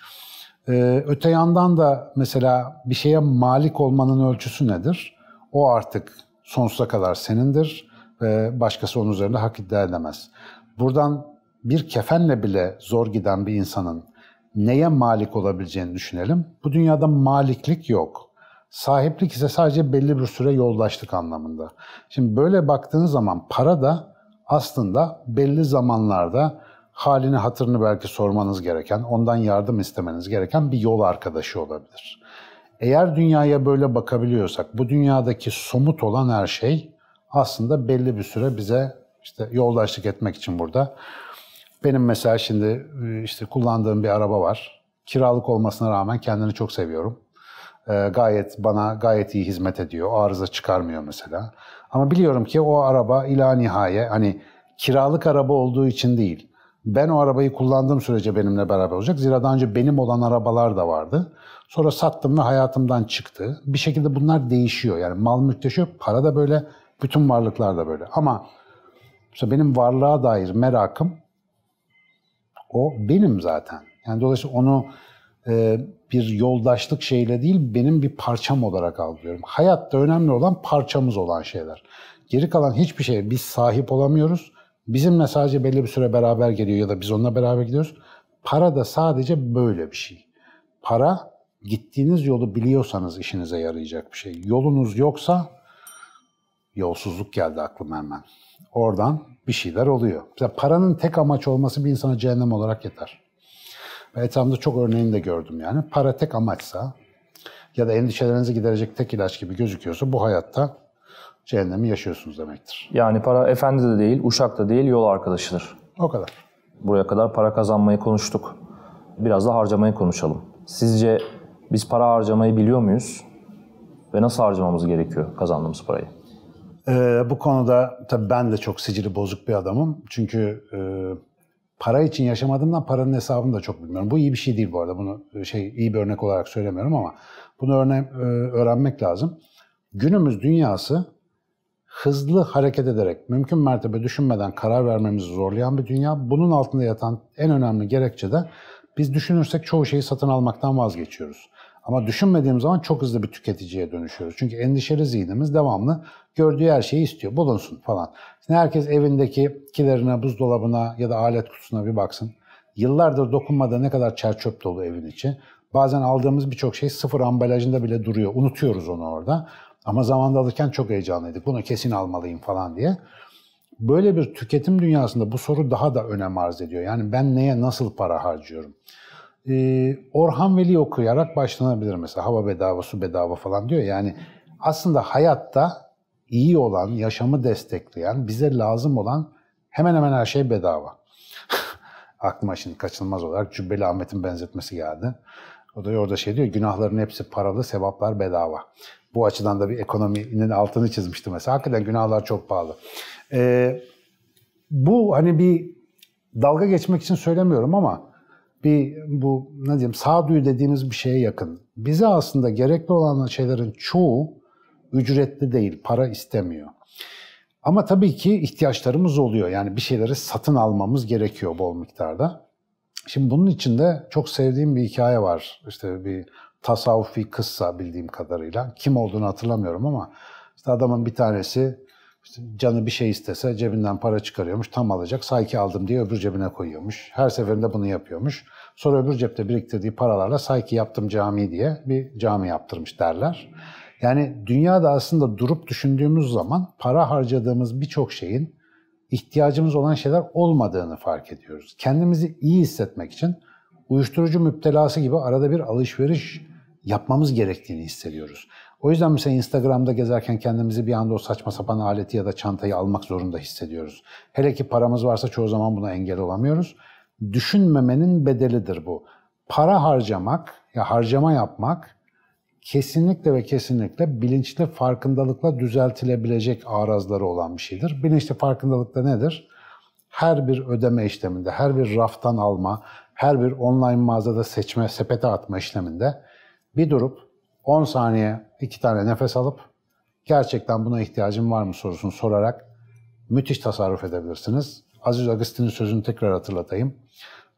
Ee, öte yandan da mesela bir şeye malik olmanın ölçüsü nedir? O artık sonsuza kadar senindir ve başkası onun üzerinde hak iddia edemez. Buradan bir kefenle bile zor giden bir insanın neye malik olabileceğini düşünelim. Bu dünyada maliklik yok. Sahiplik ise sadece belli bir süre yoldaşlık anlamında. Şimdi böyle baktığınız zaman para da aslında belli zamanlarda halini hatırını belki sormanız gereken, ondan yardım istemeniz gereken bir yol arkadaşı olabilir. Eğer dünyaya böyle bakabiliyorsak bu dünyadaki somut olan her şey aslında belli bir süre bize işte yoldaşlık etmek için burada. Benim mesela şimdi e, işte kullandığım bir araba var. Kiralık olmasına rağmen kendini çok seviyorum. Ee, gayet bana gayet iyi hizmet ediyor. Arıza çıkarmıyor mesela. Ama biliyorum ki o araba ila nihaye hani kiralık araba olduğu için değil. Ben o arabayı kullandığım sürece benimle beraber olacak. Zira daha önce benim olan arabalar da vardı. Sonra sattım ve hayatımdan çıktı. Bir şekilde bunlar değişiyor. Yani mal mülk para da böyle, bütün varlıklar da böyle. Ama işte benim varlığa dair merakım o benim zaten. Yani dolayısıyla onu e, bir yoldaşlık şeyle değil benim bir parçam olarak algılıyorum. Hayatta önemli olan parçamız olan şeyler. Geri kalan hiçbir şeye biz sahip olamıyoruz. Bizimle sadece belli bir süre beraber geliyor ya da biz onunla beraber gidiyoruz. Para da sadece böyle bir şey. Para gittiğiniz yolu biliyorsanız işinize yarayacak bir şey. Yolunuz yoksa yolsuzluk geldi aklıma hemen. Oradan bir şeyler oluyor. Mesela paranın tek amaç olması bir insana cehennem olarak yeter. Ben etrafımda çok örneğini de gördüm yani. Para tek amaçsa ya da endişelerinizi giderecek tek ilaç gibi gözüküyorsa bu hayatta cehennemi yaşıyorsunuz demektir. Yani para efendi de değil, uşak da değil, yol arkadaşıdır. O kadar. Buraya kadar para kazanmayı konuştuk. Biraz da harcamayı konuşalım. Sizce biz para harcamayı biliyor muyuz? Ve nasıl harcamamız gerekiyor kazandığımız parayı? Ee, bu konuda tabii ben de çok sicili bozuk bir adamım. Çünkü e, para için yaşamadığımdan paranın hesabını da çok bilmiyorum. Bu iyi bir şey değil bu arada. Bunu e, şey iyi bir örnek olarak söylemiyorum ama bunu örne e, öğrenmek lazım. Günümüz dünyası hızlı hareket ederek mümkün mertebe düşünmeden karar vermemizi zorlayan bir dünya. Bunun altında yatan en önemli gerekçe de biz düşünürsek çoğu şeyi satın almaktan vazgeçiyoruz. Ama düşünmediğim zaman çok hızlı bir tüketiciye dönüşüyoruz. Çünkü endişeli zihnimiz devamlı gördüğü her şeyi istiyor. Bulunsun falan. Şimdi herkes evindeki kilerine, buzdolabına ya da alet kutusuna bir baksın. Yıllardır dokunmadığı ne kadar çer çöp dolu evin içi. Bazen aldığımız birçok şey sıfır ambalajında bile duruyor. Unutuyoruz onu orada. Ama zamanda alırken çok heyecanlıydık. Bunu kesin almalıyım falan diye. Böyle bir tüketim dünyasında bu soru daha da önem arz ediyor. Yani ben neye nasıl para harcıyorum? Ee, Orhan Veli okuyarak başlanabilir mesela. Hava bedava, su bedava falan diyor. Yani aslında hayatta iyi olan, yaşamı destekleyen, bize lazım olan hemen hemen her şey bedava. Aklıma şimdi kaçınılmaz olarak Cübbeli Ahmet'in benzetmesi geldi. O da orada şey diyor, günahların hepsi paralı, sevaplar bedava. Bu açıdan da bir ekonominin altını çizmişti mesela. Hakikaten günahlar çok pahalı. Ee, bu hani bir dalga geçmek için söylemiyorum ama bir bu ne diyeyim sağduyu dediğimiz bir şeye yakın. Bize aslında gerekli olan şeylerin çoğu ücretli değil, para istemiyor. Ama tabii ki ihtiyaçlarımız oluyor. Yani bir şeyleri satın almamız gerekiyor bol miktarda. Şimdi bunun içinde çok sevdiğim bir hikaye var. İşte bir tasavvufi kıssa bildiğim kadarıyla. Kim olduğunu hatırlamıyorum ama işte adamın bir tanesi işte canı bir şey istese cebinden para çıkarıyormuş, tam alacak, sayki aldım diye öbür cebine koyuyormuş. Her seferinde bunu yapıyormuş. Sonra öbür cepte biriktirdiği paralarla sayki yaptım cami diye bir cami yaptırmış derler. Yani dünyada aslında durup düşündüğümüz zaman para harcadığımız birçok şeyin ihtiyacımız olan şeyler olmadığını fark ediyoruz. Kendimizi iyi hissetmek için uyuşturucu müptelası gibi arada bir alışveriş yapmamız gerektiğini hissediyoruz. O yüzden mesela Instagram'da gezerken kendimizi bir anda o saçma sapan aleti ya da çantayı almak zorunda hissediyoruz. Hele ki paramız varsa çoğu zaman buna engel olamıyoruz. Düşünmemenin bedelidir bu. Para harcamak ya harcama yapmak kesinlikle ve kesinlikle bilinçli farkındalıkla düzeltilebilecek arazları olan bir şeydir. Bilinçli farkındalık da nedir? Her bir ödeme işleminde, her bir raftan alma, her bir online mağazada seçme, sepete atma işleminde bir durup 10 saniye iki tane nefes alıp gerçekten buna ihtiyacım var mı sorusunu sorarak müthiş tasarruf edebilirsiniz. Aziz Agustin'in sözünü tekrar hatırlatayım.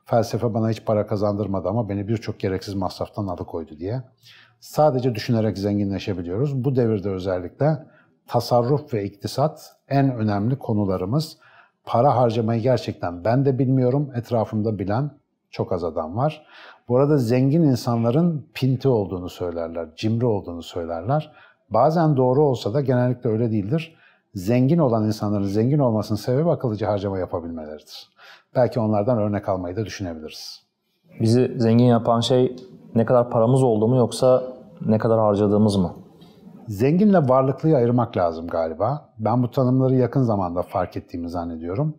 Felsefe bana hiç para kazandırmadı ama beni birçok gereksiz masraftan alıkoydu diye. Sadece düşünerek zenginleşebiliyoruz. Bu devirde özellikle tasarruf ve iktisat en önemli konularımız. Para harcamayı gerçekten ben de bilmiyorum. Etrafımda bilen çok az adam var. Bu arada zengin insanların pinti olduğunu söylerler, cimri olduğunu söylerler. Bazen doğru olsa da genellikle öyle değildir. Zengin olan insanların zengin olmasının sebebi akıllıca harcama yapabilmeleridir. Belki onlardan örnek almayı da düşünebiliriz. Bizi zengin yapan şey ne kadar paramız oldu mu yoksa ne kadar harcadığımız mı? Zenginle varlıklıyı ayırmak lazım galiba. Ben bu tanımları yakın zamanda fark ettiğimi zannediyorum.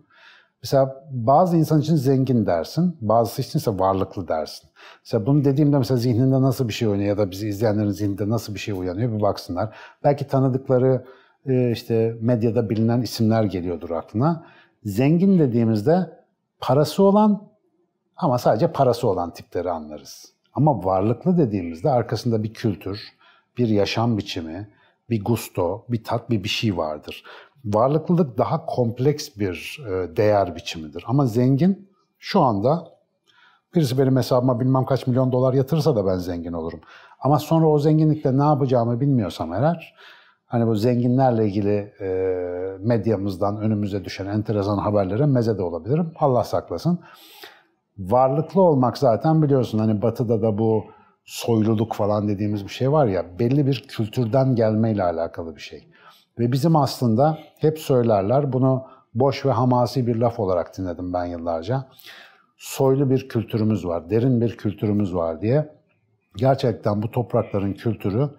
Mesela bazı insan için zengin dersin, bazısı ise varlıklı dersin. Mesela bunu dediğimde mesela zihninde nasıl bir şey oynuyor ya da bizi izleyenlerin zihninde nasıl bir şey uyanıyor bir baksınlar. Belki tanıdıkları e, işte medyada bilinen isimler geliyordur aklına. Zengin dediğimizde parası olan ama sadece parası olan tipleri anlarız. Ama varlıklı dediğimizde arkasında bir kültür, bir yaşam biçimi, bir gusto, bir tat, bir bir şey vardır varlıklılık daha kompleks bir e, değer biçimidir. Ama zengin şu anda birisi benim hesabıma bilmem kaç milyon dolar yatırsa da ben zengin olurum. Ama sonra o zenginlikle ne yapacağımı bilmiyorsam eğer hani bu zenginlerle ilgili e, medyamızdan önümüze düşen enteresan haberlere meze de olabilirim. Allah saklasın. Varlıklı olmak zaten biliyorsun hani batıda da bu soyluluk falan dediğimiz bir şey var ya belli bir kültürden gelmeyle alakalı bir şey. Ve bizim aslında hep söylerler, bunu boş ve hamasi bir laf olarak dinledim ben yıllarca. Soylu bir kültürümüz var, derin bir kültürümüz var diye. Gerçekten bu toprakların kültürü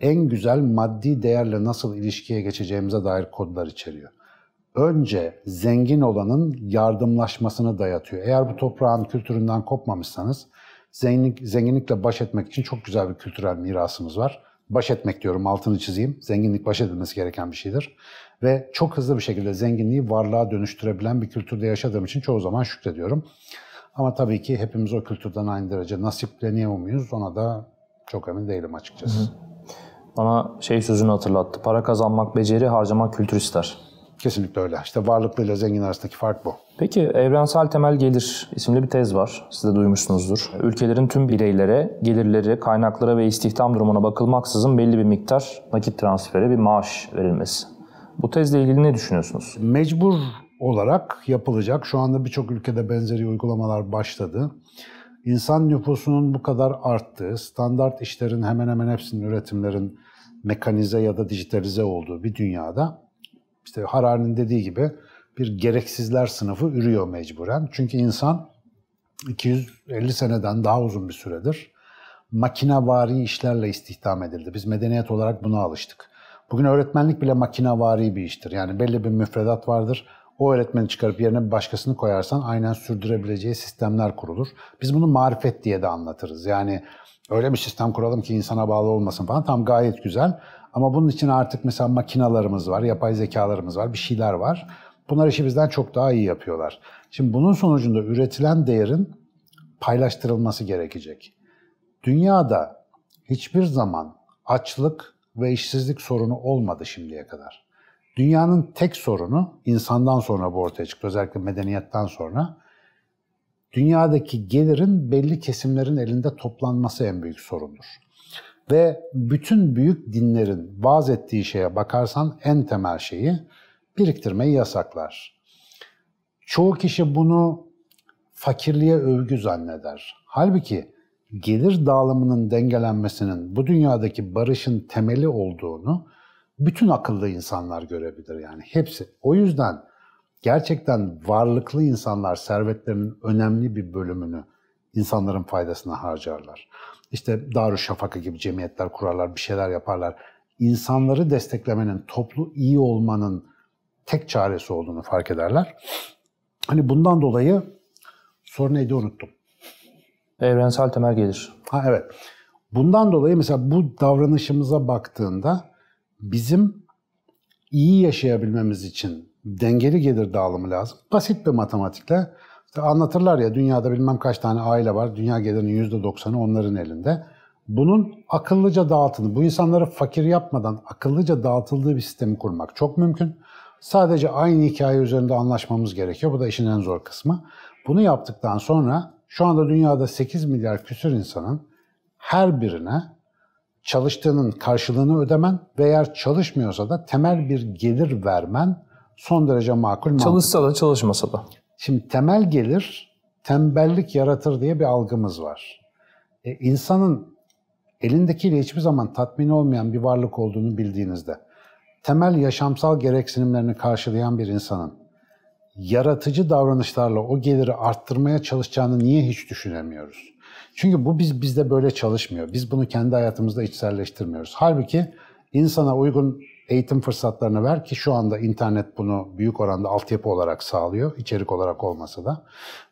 en güzel maddi değerle nasıl ilişkiye geçeceğimize dair kodlar içeriyor. Önce zengin olanın yardımlaşmasını dayatıyor. Eğer bu toprağın kültüründen kopmamışsanız zenginlik, zenginlikle baş etmek için çok güzel bir kültürel mirasımız var baş etmek diyorum altını çizeyim. Zenginlik baş edilmesi gereken bir şeydir. Ve çok hızlı bir şekilde zenginliği varlığa dönüştürebilen bir kültürde yaşadığım için çoğu zaman şükrediyorum. Ama tabii ki hepimiz o kültürden aynı derece nasipleniyor muyuz ona da çok emin değilim açıkçası. Hı hı. Bana şey sözünü hatırlattı. Para kazanmak beceri, harcamak kültür ister. Kesinlikle öyle. İşte varlıklıyla zengin arasındaki fark bu. Peki evrensel temel gelir isimli bir tez var. Siz de duymuşsunuzdur. Ülkelerin tüm bireylere gelirleri, kaynaklara ve istihdam durumuna bakılmaksızın belli bir miktar nakit transferi, bir maaş verilmesi. Bu tezle ilgili ne düşünüyorsunuz? Mecbur olarak yapılacak. Şu anda birçok ülkede benzeri uygulamalar başladı. İnsan nüfusunun bu kadar arttığı, standart işlerin hemen hemen hepsinin üretimlerin mekanize ya da dijitalize olduğu bir dünyada işte Harari'nin dediği gibi bir gereksizler sınıfı ürüyor mecburen. Çünkü insan 250 seneden daha uzun bir süredir makinavari işlerle istihdam edildi. Biz medeniyet olarak buna alıştık. Bugün öğretmenlik bile makinavari bir iştir. Yani belli bir müfredat vardır. O öğretmeni çıkarıp yerine bir başkasını koyarsan aynen sürdürebileceği sistemler kurulur. Biz bunu marifet diye de anlatırız. Yani öyle bir sistem kuralım ki insana bağlı olmasın falan. Tam gayet güzel. Ama bunun için artık mesela makinalarımız var, yapay zekalarımız var, bir şeyler var. Bunlar işimizden çok daha iyi yapıyorlar. Şimdi bunun sonucunda üretilen değerin paylaştırılması gerekecek. Dünyada hiçbir zaman açlık ve işsizlik sorunu olmadı şimdiye kadar. Dünyanın tek sorunu insandan sonra bu ortaya çıktı özellikle medeniyetten sonra. Dünyadaki gelirin belli kesimlerin elinde toplanması en büyük sorundur. Ve bütün büyük dinlerin vaaz ettiği şeye bakarsan en temel şeyi biriktirmeyi yasaklar. Çoğu kişi bunu fakirliğe övgü zanneder. Halbuki gelir dağılımının dengelenmesinin bu dünyadaki barışın temeli olduğunu bütün akıllı insanlar görebilir yani hepsi. O yüzden gerçekten varlıklı insanlar servetlerinin önemli bir bölümünü insanların faydasına harcarlar işte Darüşşafaka gibi cemiyetler kurarlar, bir şeyler yaparlar. İnsanları desteklemenin, toplu iyi olmanın tek çaresi olduğunu fark ederler. Hani bundan dolayı soru neydi unuttum. Evrensel temel gelir. Ha evet. Bundan dolayı mesela bu davranışımıza baktığında bizim iyi yaşayabilmemiz için dengeli gelir dağılımı lazım. Basit bir matematikle anlatırlar ya dünyada bilmem kaç tane aile var. Dünya gelirinin yüzde doksanı onların elinde. Bunun akıllıca dağıtını, bu insanları fakir yapmadan akıllıca dağıtıldığı bir sistemi kurmak çok mümkün. Sadece aynı hikaye üzerinde anlaşmamız gerekiyor. Bu da işin en zor kısmı. Bunu yaptıktan sonra şu anda dünyada 8 milyar küsür insanın her birine çalıştığının karşılığını ödemen ve eğer çalışmıyorsa da temel bir gelir vermen son derece makul. Çalışsa mantıklı. da çalışmasa da. Şimdi temel gelir tembellik yaratır diye bir algımız var. E, insanın elindekiyle hiçbir zaman tatmin olmayan bir varlık olduğunu bildiğinizde, temel yaşamsal gereksinimlerini karşılayan bir insanın yaratıcı davranışlarla o geliri arttırmaya çalışacağını niye hiç düşünemiyoruz? Çünkü bu biz bizde böyle çalışmıyor. Biz bunu kendi hayatımızda içselleştirmiyoruz. Halbuki insana uygun eğitim fırsatlarını ver ki şu anda internet bunu büyük oranda altyapı olarak sağlıyor, içerik olarak olmasa da.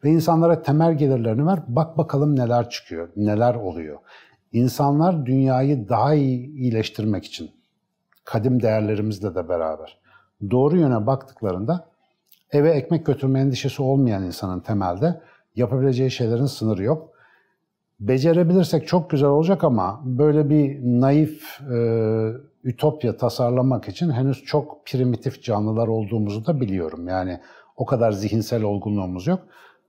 Ve insanlara temel gelirlerini ver, bak bakalım neler çıkıyor, neler oluyor. İnsanlar dünyayı daha iyi iyileştirmek için, kadim değerlerimizle de beraber doğru yöne baktıklarında eve ekmek götürme endişesi olmayan insanın temelde yapabileceği şeylerin sınırı yok becerebilirsek çok güzel olacak ama böyle bir naif e, ütopya tasarlamak için henüz çok primitif canlılar olduğumuzu da biliyorum. Yani o kadar zihinsel olgunluğumuz yok.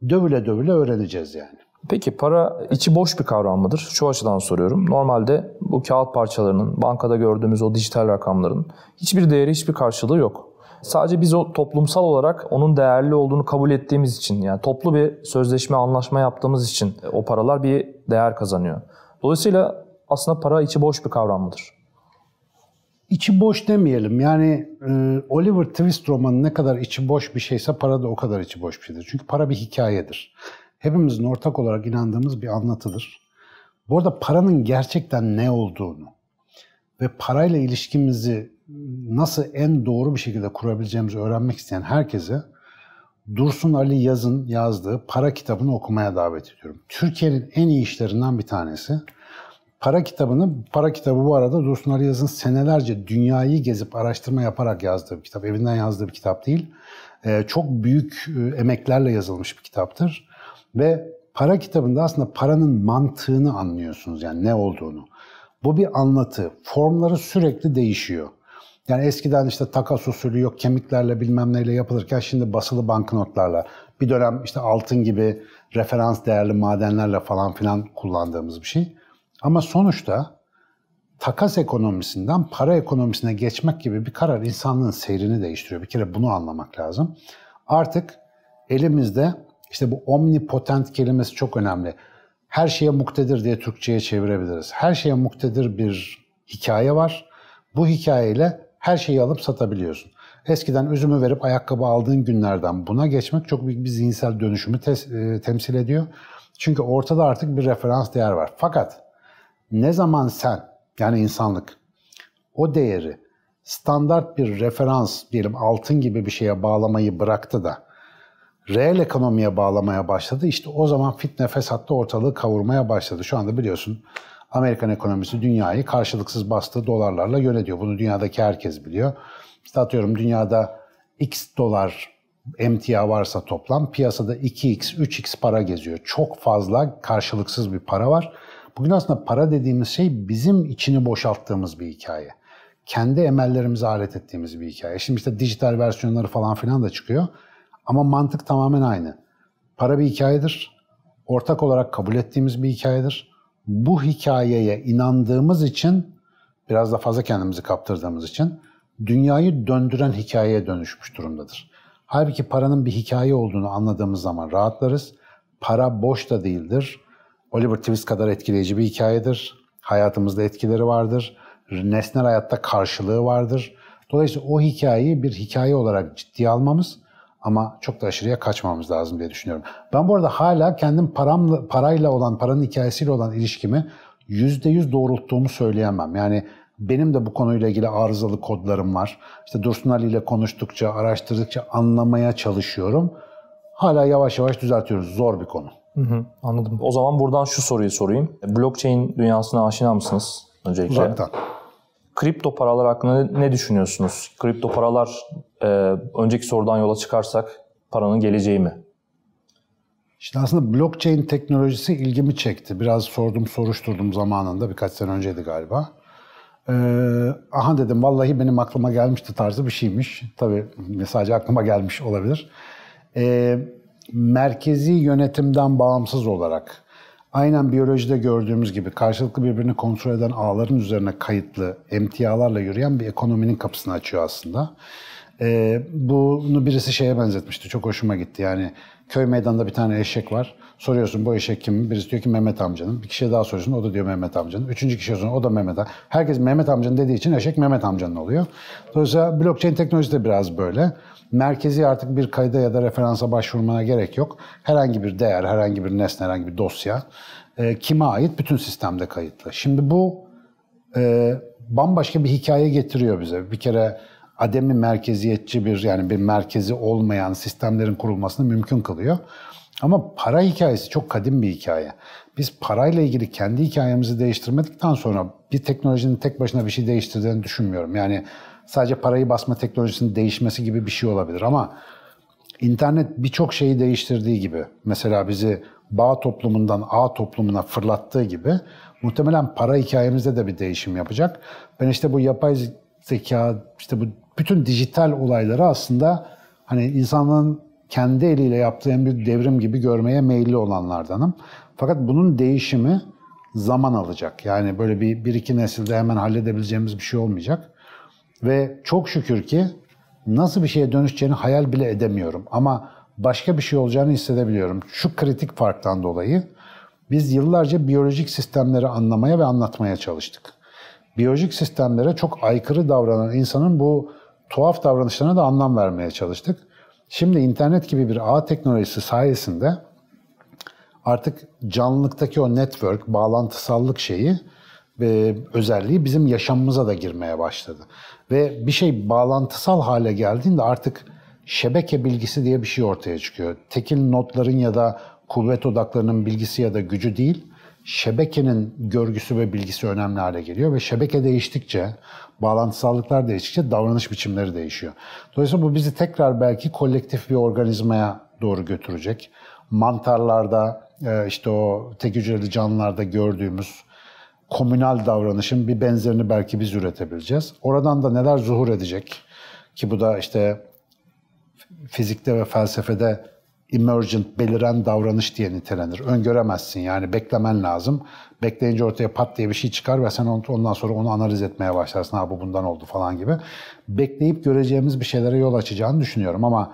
Dövüle dövüle öğreneceğiz yani. Peki para içi boş bir kavram mıdır? Şu açıdan soruyorum. Normalde bu kağıt parçalarının, bankada gördüğümüz o dijital rakamların hiçbir değeri, hiçbir karşılığı yok. Sadece biz o toplumsal olarak onun değerli olduğunu kabul ettiğimiz için yani toplu bir sözleşme anlaşma yaptığımız için e, o paralar bir değer kazanıyor. Dolayısıyla aslında para içi boş bir kavram mıdır? İçi boş demeyelim. Yani e, Oliver Twist romanı ne kadar içi boş bir şeyse para da o kadar içi boş bir şeydir. Çünkü para bir hikayedir. Hepimizin ortak olarak inandığımız bir anlatıdır. Bu arada paranın gerçekten ne olduğunu ve parayla ilişkimizi nasıl en doğru bir şekilde kurabileceğimizi öğrenmek isteyen herkese Dursun Ali Yaz'ın yazdığı Para kitabını okumaya davet ediyorum. Türkiye'nin en iyi işlerinden bir tanesi. Para kitabını, Para kitabı bu arada Dursun Ali Yaz'ın senelerce dünyayı gezip araştırma yaparak yazdığı bir kitap. Evinden yazdığı bir kitap değil. Ee, çok büyük e, emeklerle yazılmış bir kitaptır. Ve Para kitabında aslında paranın mantığını anlıyorsunuz yani ne olduğunu. Bu bir anlatı. Formları sürekli değişiyor. Yani eskiden işte takas usulü yok kemiklerle bilmem neyle yapılırken şimdi basılı banknotlarla bir dönem işte altın gibi referans değerli madenlerle falan filan kullandığımız bir şey. Ama sonuçta takas ekonomisinden para ekonomisine geçmek gibi bir karar insanlığın seyrini değiştiriyor. Bir kere bunu anlamak lazım. Artık elimizde işte bu omnipotent kelimesi çok önemli. Her şeye muktedir diye Türkçe'ye çevirebiliriz. Her şeye muktedir bir hikaye var. Bu hikayeyle her şeyi alıp satabiliyorsun. Eskiden üzümü verip ayakkabı aldığın günlerden buna geçmek çok büyük bir zihinsel dönüşümü tes- e, temsil ediyor. Çünkü ortada artık bir referans değer var. Fakat ne zaman sen yani insanlık o değeri standart bir referans diyelim altın gibi bir şeye bağlamayı bıraktı da reel ekonomiye bağlamaya başladı. İşte o zaman fitne fesatlı ortalığı kavurmaya başladı. Şu anda biliyorsun Amerikan ekonomisi dünyayı karşılıksız bastığı dolarlarla yönetiyor. Bunu dünyadaki herkes biliyor. İşte atıyorum dünyada X dolar emtia varsa toplam piyasada 2x, 3x para geziyor. Çok fazla karşılıksız bir para var. Bugün aslında para dediğimiz şey bizim içini boşalttığımız bir hikaye. Kendi emellerimizi alet ettiğimiz bir hikaye. Şimdi işte dijital versiyonları falan filan da çıkıyor. Ama mantık tamamen aynı. Para bir hikayedir. Ortak olarak kabul ettiğimiz bir hikayedir bu hikayeye inandığımız için biraz da fazla kendimizi kaptırdığımız için dünyayı döndüren hikayeye dönüşmüş durumdadır. Halbuki paranın bir hikaye olduğunu anladığımız zaman rahatlarız. Para boş da değildir. Oliver Twist kadar etkileyici bir hikayedir. Hayatımızda etkileri vardır. Nesnel hayatta karşılığı vardır. Dolayısıyla o hikayeyi bir hikaye olarak ciddiye almamız ama çok da aşırıya kaçmamız lazım diye düşünüyorum. Ben bu arada hala kendim paramla, parayla olan, paranın hikayesiyle olan ilişkimi %100 doğrulttuğumu söyleyemem. Yani benim de bu konuyla ilgili arızalı kodlarım var. İşte Dursun Ali ile konuştukça, araştırdıkça anlamaya çalışıyorum. Hala yavaş yavaş düzeltiyoruz. Zor bir konu. Hı hı, anladım. O zaman buradan şu soruyu sorayım. Blockchain dünyasına aşina mısınız? Öncelikle. Zaten kripto paralar hakkında ne, düşünüyorsunuz? Kripto paralar e, önceki sorudan yola çıkarsak paranın geleceği mi? Şimdi aslında blockchain teknolojisi ilgimi çekti. Biraz sordum, soruşturdum zamanında. Birkaç sene önceydi galiba. Ee, aha dedim vallahi benim aklıma gelmişti tarzı bir şeymiş. Tabii sadece aklıma gelmiş olabilir. Ee, merkezi yönetimden bağımsız olarak aynen biyolojide gördüğümüz gibi karşılıklı birbirini kontrol eden ağların üzerine kayıtlı emtialarla yürüyen bir ekonominin kapısını açıyor aslında. E, bunu birisi şeye benzetmişti. Çok hoşuma gitti. Yani köy meydanında bir tane eşek var. Soruyorsun bu eşek kim? Birisi diyor ki Mehmet amcanın. Bir kişiye daha soruyorsun. O da diyor Mehmet amcanın. Üçüncü kişiye soruyorsun. O da Mehmet amcanın. Herkes Mehmet amcanın dediği için eşek Mehmet amcanın oluyor. Dolayısıyla blockchain teknolojisi de biraz böyle merkezi artık bir kayda ya da referansa başvurmana gerek yok. Herhangi bir değer, herhangi bir nesne, herhangi bir dosya e, kime ait bütün sistemde kayıtlı. Şimdi bu e, bambaşka bir hikaye getiriyor bize. Bir kere ademi merkeziyetçi bir yani bir merkezi olmayan sistemlerin kurulmasını mümkün kılıyor. Ama para hikayesi çok kadim bir hikaye. Biz parayla ilgili kendi hikayemizi değiştirmedikten sonra bir teknolojinin tek başına bir şey değiştirdiğini düşünmüyorum. Yani sadece parayı basma teknolojisinin değişmesi gibi bir şey olabilir ama internet birçok şeyi değiştirdiği gibi mesela bizi bağ toplumundan ağ toplumuna fırlattığı gibi muhtemelen para hikayemizde de bir değişim yapacak. Ben işte bu yapay zeka işte bu bütün dijital olayları aslında hani insanların kendi eliyle yaptığı en büyük devrim gibi görmeye meyilli olanlardanım. Fakat bunun değişimi zaman alacak. Yani böyle bir, bir iki nesilde hemen halledebileceğimiz bir şey olmayacak. Ve çok şükür ki nasıl bir şeye dönüşeceğini hayal bile edemiyorum. Ama başka bir şey olacağını hissedebiliyorum. Şu kritik farktan dolayı biz yıllarca biyolojik sistemleri anlamaya ve anlatmaya çalıştık. Biyolojik sistemlere çok aykırı davranan insanın bu tuhaf davranışlarına da anlam vermeye çalıştık. Şimdi internet gibi bir ağ teknolojisi sayesinde artık canlılıktaki o network, bağlantısallık şeyi e, özelliği bizim yaşamımıza da girmeye başladı. Ve bir şey bağlantısal hale geldiğinde artık şebeke bilgisi diye bir şey ortaya çıkıyor. Tekil notların ya da kuvvet odaklarının bilgisi ya da gücü değil, şebekenin görgüsü ve bilgisi önemli hale geliyor ve şebeke değiştikçe, bağlantısallıklar değiştikçe davranış biçimleri değişiyor. Dolayısıyla bu bizi tekrar belki kolektif bir organizmaya doğru götürecek. Mantarlarda, e, işte o tek hücreli canlılarda gördüğümüz komünal davranışın bir benzerini belki biz üretebileceğiz. Oradan da neler zuhur edecek ki bu da işte fizikte ve felsefede emergent, beliren davranış diye nitelenir. Öngöremezsin yani beklemen lazım. Bekleyince ortaya pat diye bir şey çıkar ve sen ondan sonra onu analiz etmeye başlarsın. Ha bu bundan oldu falan gibi. Bekleyip göreceğimiz bir şeylere yol açacağını düşünüyorum ama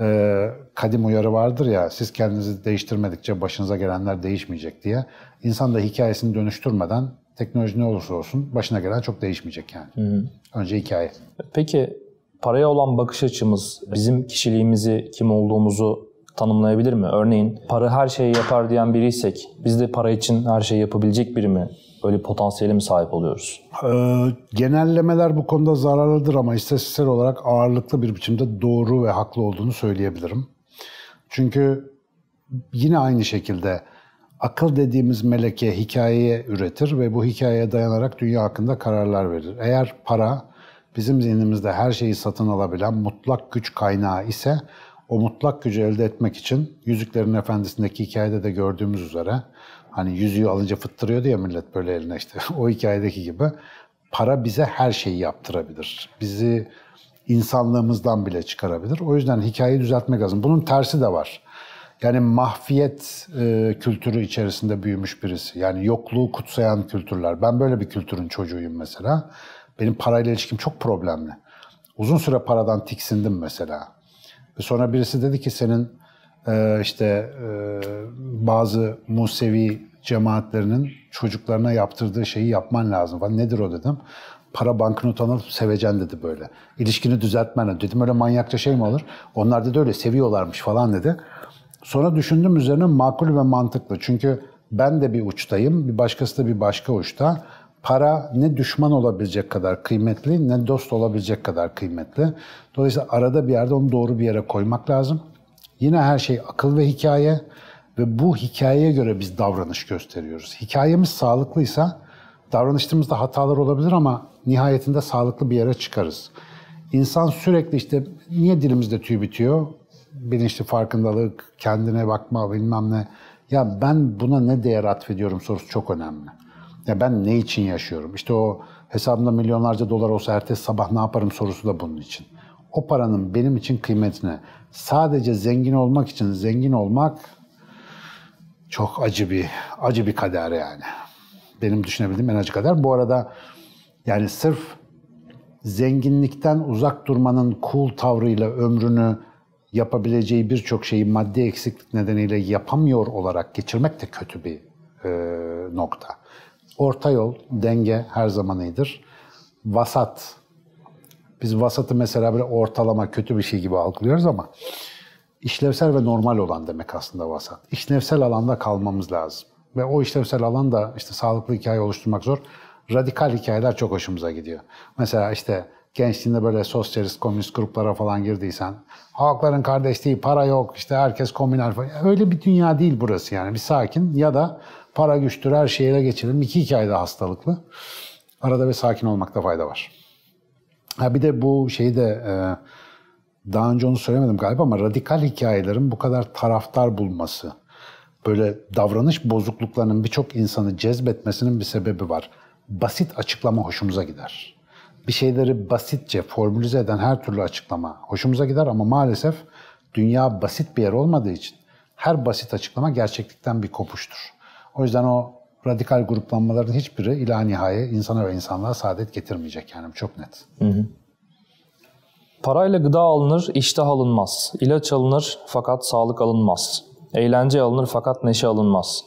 e, kadim uyarı vardır ya siz kendinizi değiştirmedikçe başınıza gelenler değişmeyecek diye. İnsan da hikayesini dönüştürmeden teknoloji ne olursa olsun başına gelen çok değişmeyecek yani. hı Önce hikaye. Peki paraya olan bakış açımız bizim kişiliğimizi, kim olduğumuzu tanımlayabilir mi? Örneğin para her şeyi yapar diyen biriysek biz de para için her şeyi yapabilecek biri mi Öyle bir mi sahip oluyoruz? Ee, genellemeler bu konuda zararlıdır ama istatistiksel olarak ağırlıklı bir biçimde doğru ve haklı olduğunu söyleyebilirim. Çünkü yine aynı şekilde akıl dediğimiz meleke hikayeye üretir ve bu hikayeye dayanarak dünya hakkında kararlar verir. Eğer para bizim zihnimizde her şeyi satın alabilen mutlak güç kaynağı ise o mutlak gücü elde etmek için Yüzüklerin Efendisi'ndeki hikayede de gördüğümüz üzere Hani yüzüğü alınca fıttırıyordu ya millet böyle eline işte. o hikayedeki gibi. Para bize her şeyi yaptırabilir. Bizi insanlığımızdan bile çıkarabilir. O yüzden hikayeyi düzeltmek lazım. Bunun tersi de var. Yani mahfiyet e, kültürü içerisinde büyümüş birisi. Yani yokluğu kutsayan kültürler. Ben böyle bir kültürün çocuğuyum mesela. Benim parayla ilişkim çok problemli. Uzun süre paradan tiksindim mesela. ve Sonra birisi dedi ki senin ee, işte e, bazı Musevi cemaatlerinin çocuklarına yaptırdığı şeyi yapman lazım falan. Nedir o dedim. Para banknot alıp sevecen dedi böyle. İlişkini düzeltmen dedim öyle manyakça şey mi olur? Onlar da öyle seviyorlarmış falan dedi. Sonra düşündüm üzerine makul ve mantıklı. Çünkü ben de bir uçtayım, bir başkası da bir başka uçta. Para ne düşman olabilecek kadar kıymetli ne dost olabilecek kadar kıymetli. Dolayısıyla arada bir yerde onu doğru bir yere koymak lazım. Yine her şey akıl ve hikaye ve bu hikayeye göre biz davranış gösteriyoruz. Hikayemiz sağlıklıysa davranıştığımızda hatalar olabilir ama nihayetinde sağlıklı bir yere çıkarız. İnsan sürekli işte niye dilimizde tüy bitiyor? Bilinçli farkındalık, kendine bakma bilmem ne. Ya ben buna ne değer atfediyorum sorusu çok önemli. Ya ben ne için yaşıyorum? İşte o hesabımda milyonlarca dolar olsa ertesi sabah ne yaparım sorusu da bunun için. O paranın benim için kıymetine, sadece zengin olmak için zengin olmak çok acı bir acı bir kader yani. Benim düşünebildiğim en acı kader. Bu arada yani sırf zenginlikten uzak durmanın cool tavrıyla ömrünü yapabileceği birçok şeyi maddi eksiklik nedeniyle yapamıyor olarak geçirmek de kötü bir e, nokta. Orta yol, denge her zaman iyidir. Vasat biz vasatı mesela böyle ortalama kötü bir şey gibi algılıyoruz ama işlevsel ve normal olan demek aslında vasat. İşlevsel alanda kalmamız lazım. Ve o işlevsel alan da işte sağlıklı hikaye oluşturmak zor. Radikal hikayeler çok hoşumuza gidiyor. Mesela işte gençliğinde böyle sosyalist, komünist gruplara falan girdiysen halkların kardeşliği, para yok, işte herkes komünal falan. Öyle bir dünya değil burası yani. Bir sakin ya da para güçtür, her şeye geçirelim. İki hikaye de hastalıklı. Arada bir sakin olmakta fayda var. Ha bir de bu şeyi de e, daha önce onu söylemedim galiba ama radikal hikayelerin bu kadar taraftar bulması, böyle davranış bozukluklarının birçok insanı cezbetmesinin bir sebebi var. Basit açıklama hoşumuza gider. Bir şeyleri basitçe formülize eden her türlü açıklama hoşumuza gider ama maalesef dünya basit bir yer olmadığı için her basit açıklama gerçeklikten bir kopuştur. O yüzden o radikal gruplanmaların hiçbiri ila nihaya insana ve insanlığa saadet getirmeyecek yani çok net. Hı hı. Parayla gıda alınır, iştah alınmaz. İlaç alınır fakat sağlık alınmaz. Eğlence alınır fakat neşe alınmaz.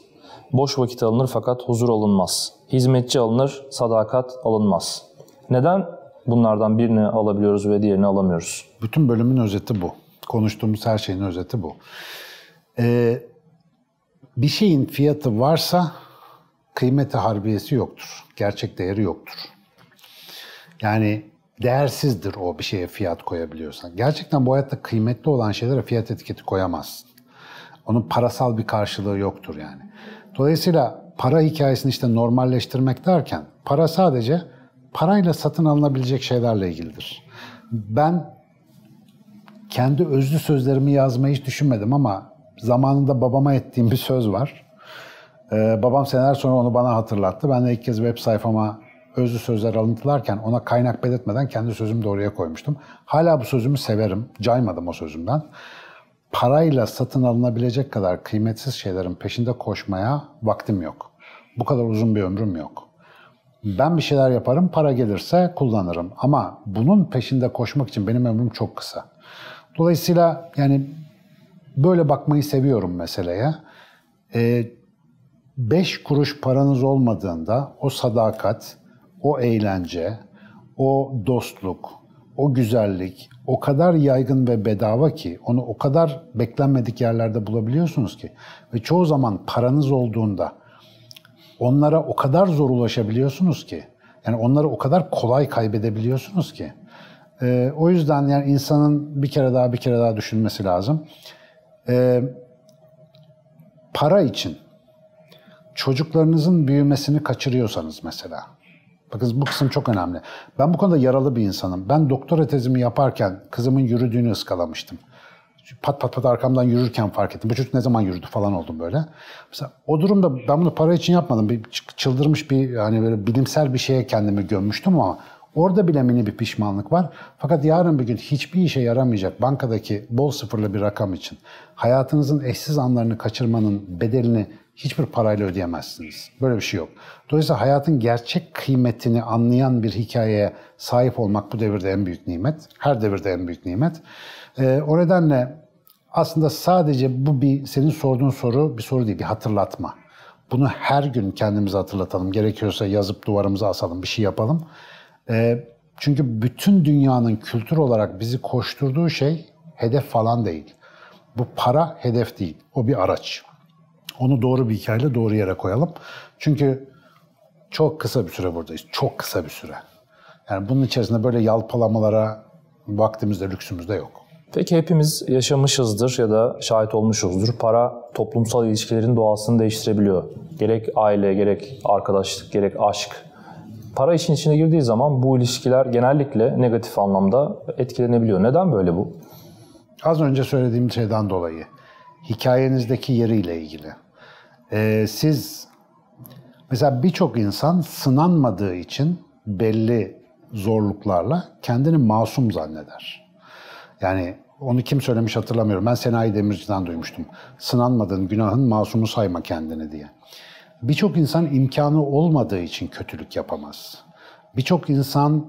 Boş vakit alınır fakat huzur alınmaz. Hizmetçi alınır, sadakat alınmaz. Neden bunlardan birini alabiliyoruz ve diğerini alamıyoruz? Bütün bölümün özeti bu. Konuştuğumuz her şeyin özeti bu. Ee, bir şeyin fiyatı varsa kıymeti harbiyesi yoktur. Gerçek değeri yoktur. Yani değersizdir o bir şeye fiyat koyabiliyorsan. Gerçekten bu hayatta kıymetli olan şeylere fiyat etiketi koyamazsın. Onun parasal bir karşılığı yoktur yani. Dolayısıyla para hikayesini işte normalleştirmek derken para sadece parayla satın alınabilecek şeylerle ilgilidir. Ben kendi özlü sözlerimi yazmayı hiç düşünmedim ama zamanında babama ettiğim bir söz var. Ee, babam seneler sonra onu bana hatırlattı. Ben de ilk kez web sayfama özlü sözler alıntılarken ona kaynak belirtmeden kendi sözümü de oraya koymuştum. Hala bu sözümü severim. Caymadım o sözümden. Parayla satın alınabilecek kadar kıymetsiz şeylerin peşinde koşmaya vaktim yok. Bu kadar uzun bir ömrüm yok. Ben bir şeyler yaparım, para gelirse kullanırım. Ama bunun peşinde koşmak için benim ömrüm çok kısa. Dolayısıyla yani böyle bakmayı seviyorum meseleye. Ee, beş kuruş paranız olmadığında o sadakat, o eğlence, o dostluk, o güzellik o kadar yaygın ve bedava ki onu o kadar beklenmedik yerlerde bulabiliyorsunuz ki ve çoğu zaman paranız olduğunda onlara o kadar zor ulaşabiliyorsunuz ki yani onları o kadar kolay kaybedebiliyorsunuz ki ee, o yüzden yani insanın bir kere daha bir kere daha düşünmesi lazım. Ee, para için çocuklarınızın büyümesini kaçırıyorsanız mesela. Bakın bu kısım çok önemli. Ben bu konuda yaralı bir insanım. Ben doktora tezimi yaparken kızımın yürüdüğünü ıskalamıştım. Pat pat pat arkamdan yürürken fark ettim. Bu çocuk ne zaman yürüdü falan oldum böyle. Mesela o durumda ben bunu para için yapmadım. Bir çıldırmış bir hani böyle bilimsel bir şeye kendimi gömmüştüm ama Orada bile mini bir pişmanlık var. Fakat yarın bir gün hiçbir işe yaramayacak bankadaki bol sıfırlı bir rakam için hayatınızın eşsiz anlarını kaçırmanın bedelini hiçbir parayla ödeyemezsiniz. Böyle bir şey yok. Dolayısıyla hayatın gerçek kıymetini anlayan bir hikayeye sahip olmak bu devirde en büyük nimet. Her devirde en büyük nimet. Ee, o nedenle aslında sadece bu bir senin sorduğun soru bir soru değil, bir hatırlatma. Bunu her gün kendimize hatırlatalım. Gerekiyorsa yazıp duvarımıza asalım, bir şey yapalım. Ee, çünkü bütün dünyanın kültür olarak bizi koşturduğu şey hedef falan değil. Bu para hedef değil, o bir araç. Onu doğru bir hikayeyle doğru yere koyalım. Çünkü çok kısa bir süre buradayız. Çok kısa bir süre. Yani bunun içerisinde böyle yalpalamalara vaktimiz de lüksümüz de yok. Peki hepimiz yaşamışızdır ya da şahit olmuşuzdur. Para toplumsal ilişkilerin doğasını değiştirebiliyor. Gerek aile, gerek arkadaşlık, gerek aşk. Para işin içine girdiği zaman bu ilişkiler genellikle negatif anlamda etkilenebiliyor. Neden böyle bu? Az önce söylediğim şeyden dolayı. Hikayenizdeki yeriyle ilgili e, siz mesela birçok insan sınanmadığı için belli zorluklarla kendini masum zanneder. Yani onu kim söylemiş hatırlamıyorum. Ben Senayi Demirci'den duymuştum. Sınanmadığın günahın masumu sayma kendini diye. Birçok insan imkanı olmadığı için kötülük yapamaz. Birçok insan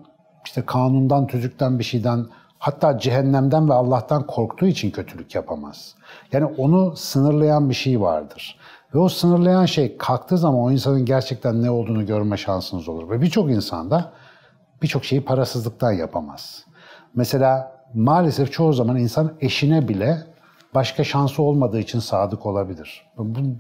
işte kanundan, tüzükten, bir şeyden hatta cehennemden ve Allah'tan korktuğu için kötülük yapamaz. Yani onu sınırlayan bir şey vardır. Ve o sınırlayan şey kalktığı zaman o insanın gerçekten ne olduğunu görme şansınız olur. Ve birçok insan da birçok şeyi parasızlıktan yapamaz. Mesela maalesef çoğu zaman insan eşine bile başka şansı olmadığı için sadık olabilir.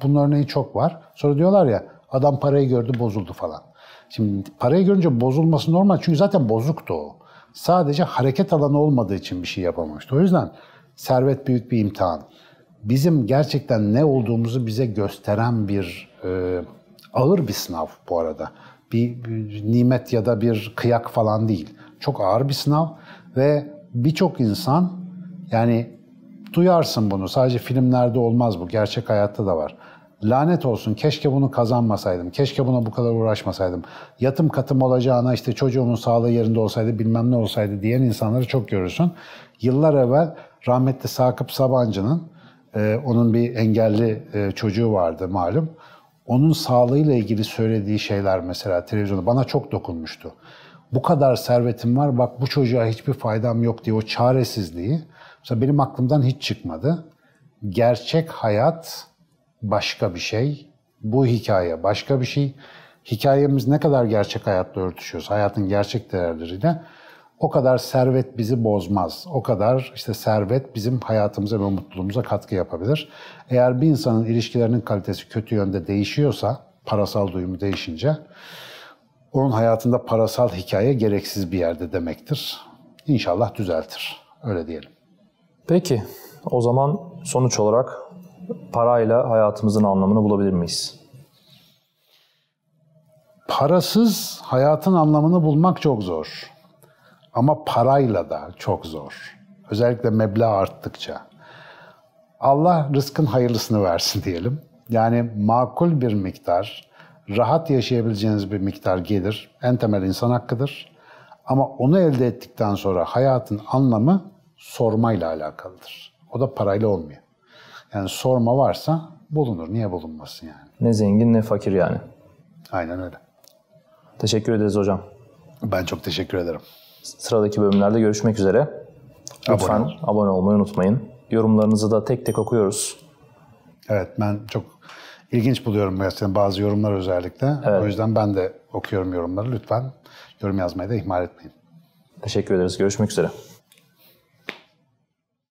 Bunun örneği çok var. Sonra diyorlar ya adam parayı gördü bozuldu falan. Şimdi parayı görünce bozulması normal çünkü zaten bozuktu o. Sadece hareket alanı olmadığı için bir şey yapamamıştı. O yüzden servet büyük bir imtihan bizim gerçekten ne olduğumuzu bize gösteren bir e, ağır bir sınav bu arada. Bir, bir nimet ya da bir kıyak falan değil. Çok ağır bir sınav ve birçok insan yani duyarsın bunu. Sadece filmlerde olmaz bu. Gerçek hayatta da var. Lanet olsun keşke bunu kazanmasaydım. Keşke buna bu kadar uğraşmasaydım. Yatım katım olacağına işte çocuğumun sağlığı yerinde olsaydı bilmem ne olsaydı diyen insanları çok görürsün. Yıllar evvel rahmetli Sakıp Sabancı'nın e, onun bir engelli e, çocuğu vardı malum. Onun sağlığıyla ilgili söylediği şeyler mesela televizyonda bana çok dokunmuştu. Bu kadar servetim var bak bu çocuğa hiçbir faydam yok diye o çaresizliği mesela benim aklımdan hiç çıkmadı. Gerçek hayat başka bir şey. Bu hikaye başka bir şey. Hikayemiz ne kadar gerçek hayatla örtüşüyorsa, hayatın gerçek değerleriyle o kadar servet bizi bozmaz. O kadar işte servet bizim hayatımıza ve mutluluğumuza katkı yapabilir. Eğer bir insanın ilişkilerinin kalitesi kötü yönde değişiyorsa, parasal duyumu değişince, onun hayatında parasal hikaye gereksiz bir yerde demektir. İnşallah düzeltir. Öyle diyelim. Peki, o zaman sonuç olarak parayla hayatımızın anlamını bulabilir miyiz? Parasız hayatın anlamını bulmak çok zor. Ama parayla da çok zor. Özellikle meblağ arttıkça. Allah rızkın hayırlısını versin diyelim. Yani makul bir miktar, rahat yaşayabileceğiniz bir miktar gelir en temel insan hakkıdır. Ama onu elde ettikten sonra hayatın anlamı sormayla alakalıdır. O da parayla olmuyor. Yani sorma varsa bulunur. Niye bulunmasın yani? Ne zengin ne fakir yani. Aynen öyle. Teşekkür ederiz hocam. Ben çok teşekkür ederim. Sıradaki bölümlerde görüşmek üzere. Lütfen abone, abone olmayı unutmayın. Yorumlarınızı da tek tek okuyoruz. Evet ben çok ilginç buluyorum gazetenin bazı yorumlar özellikle. Evet. O yüzden ben de okuyorum yorumları. Lütfen yorum yazmayı da ihmal etmeyin. Teşekkür ederiz. Görüşmek üzere.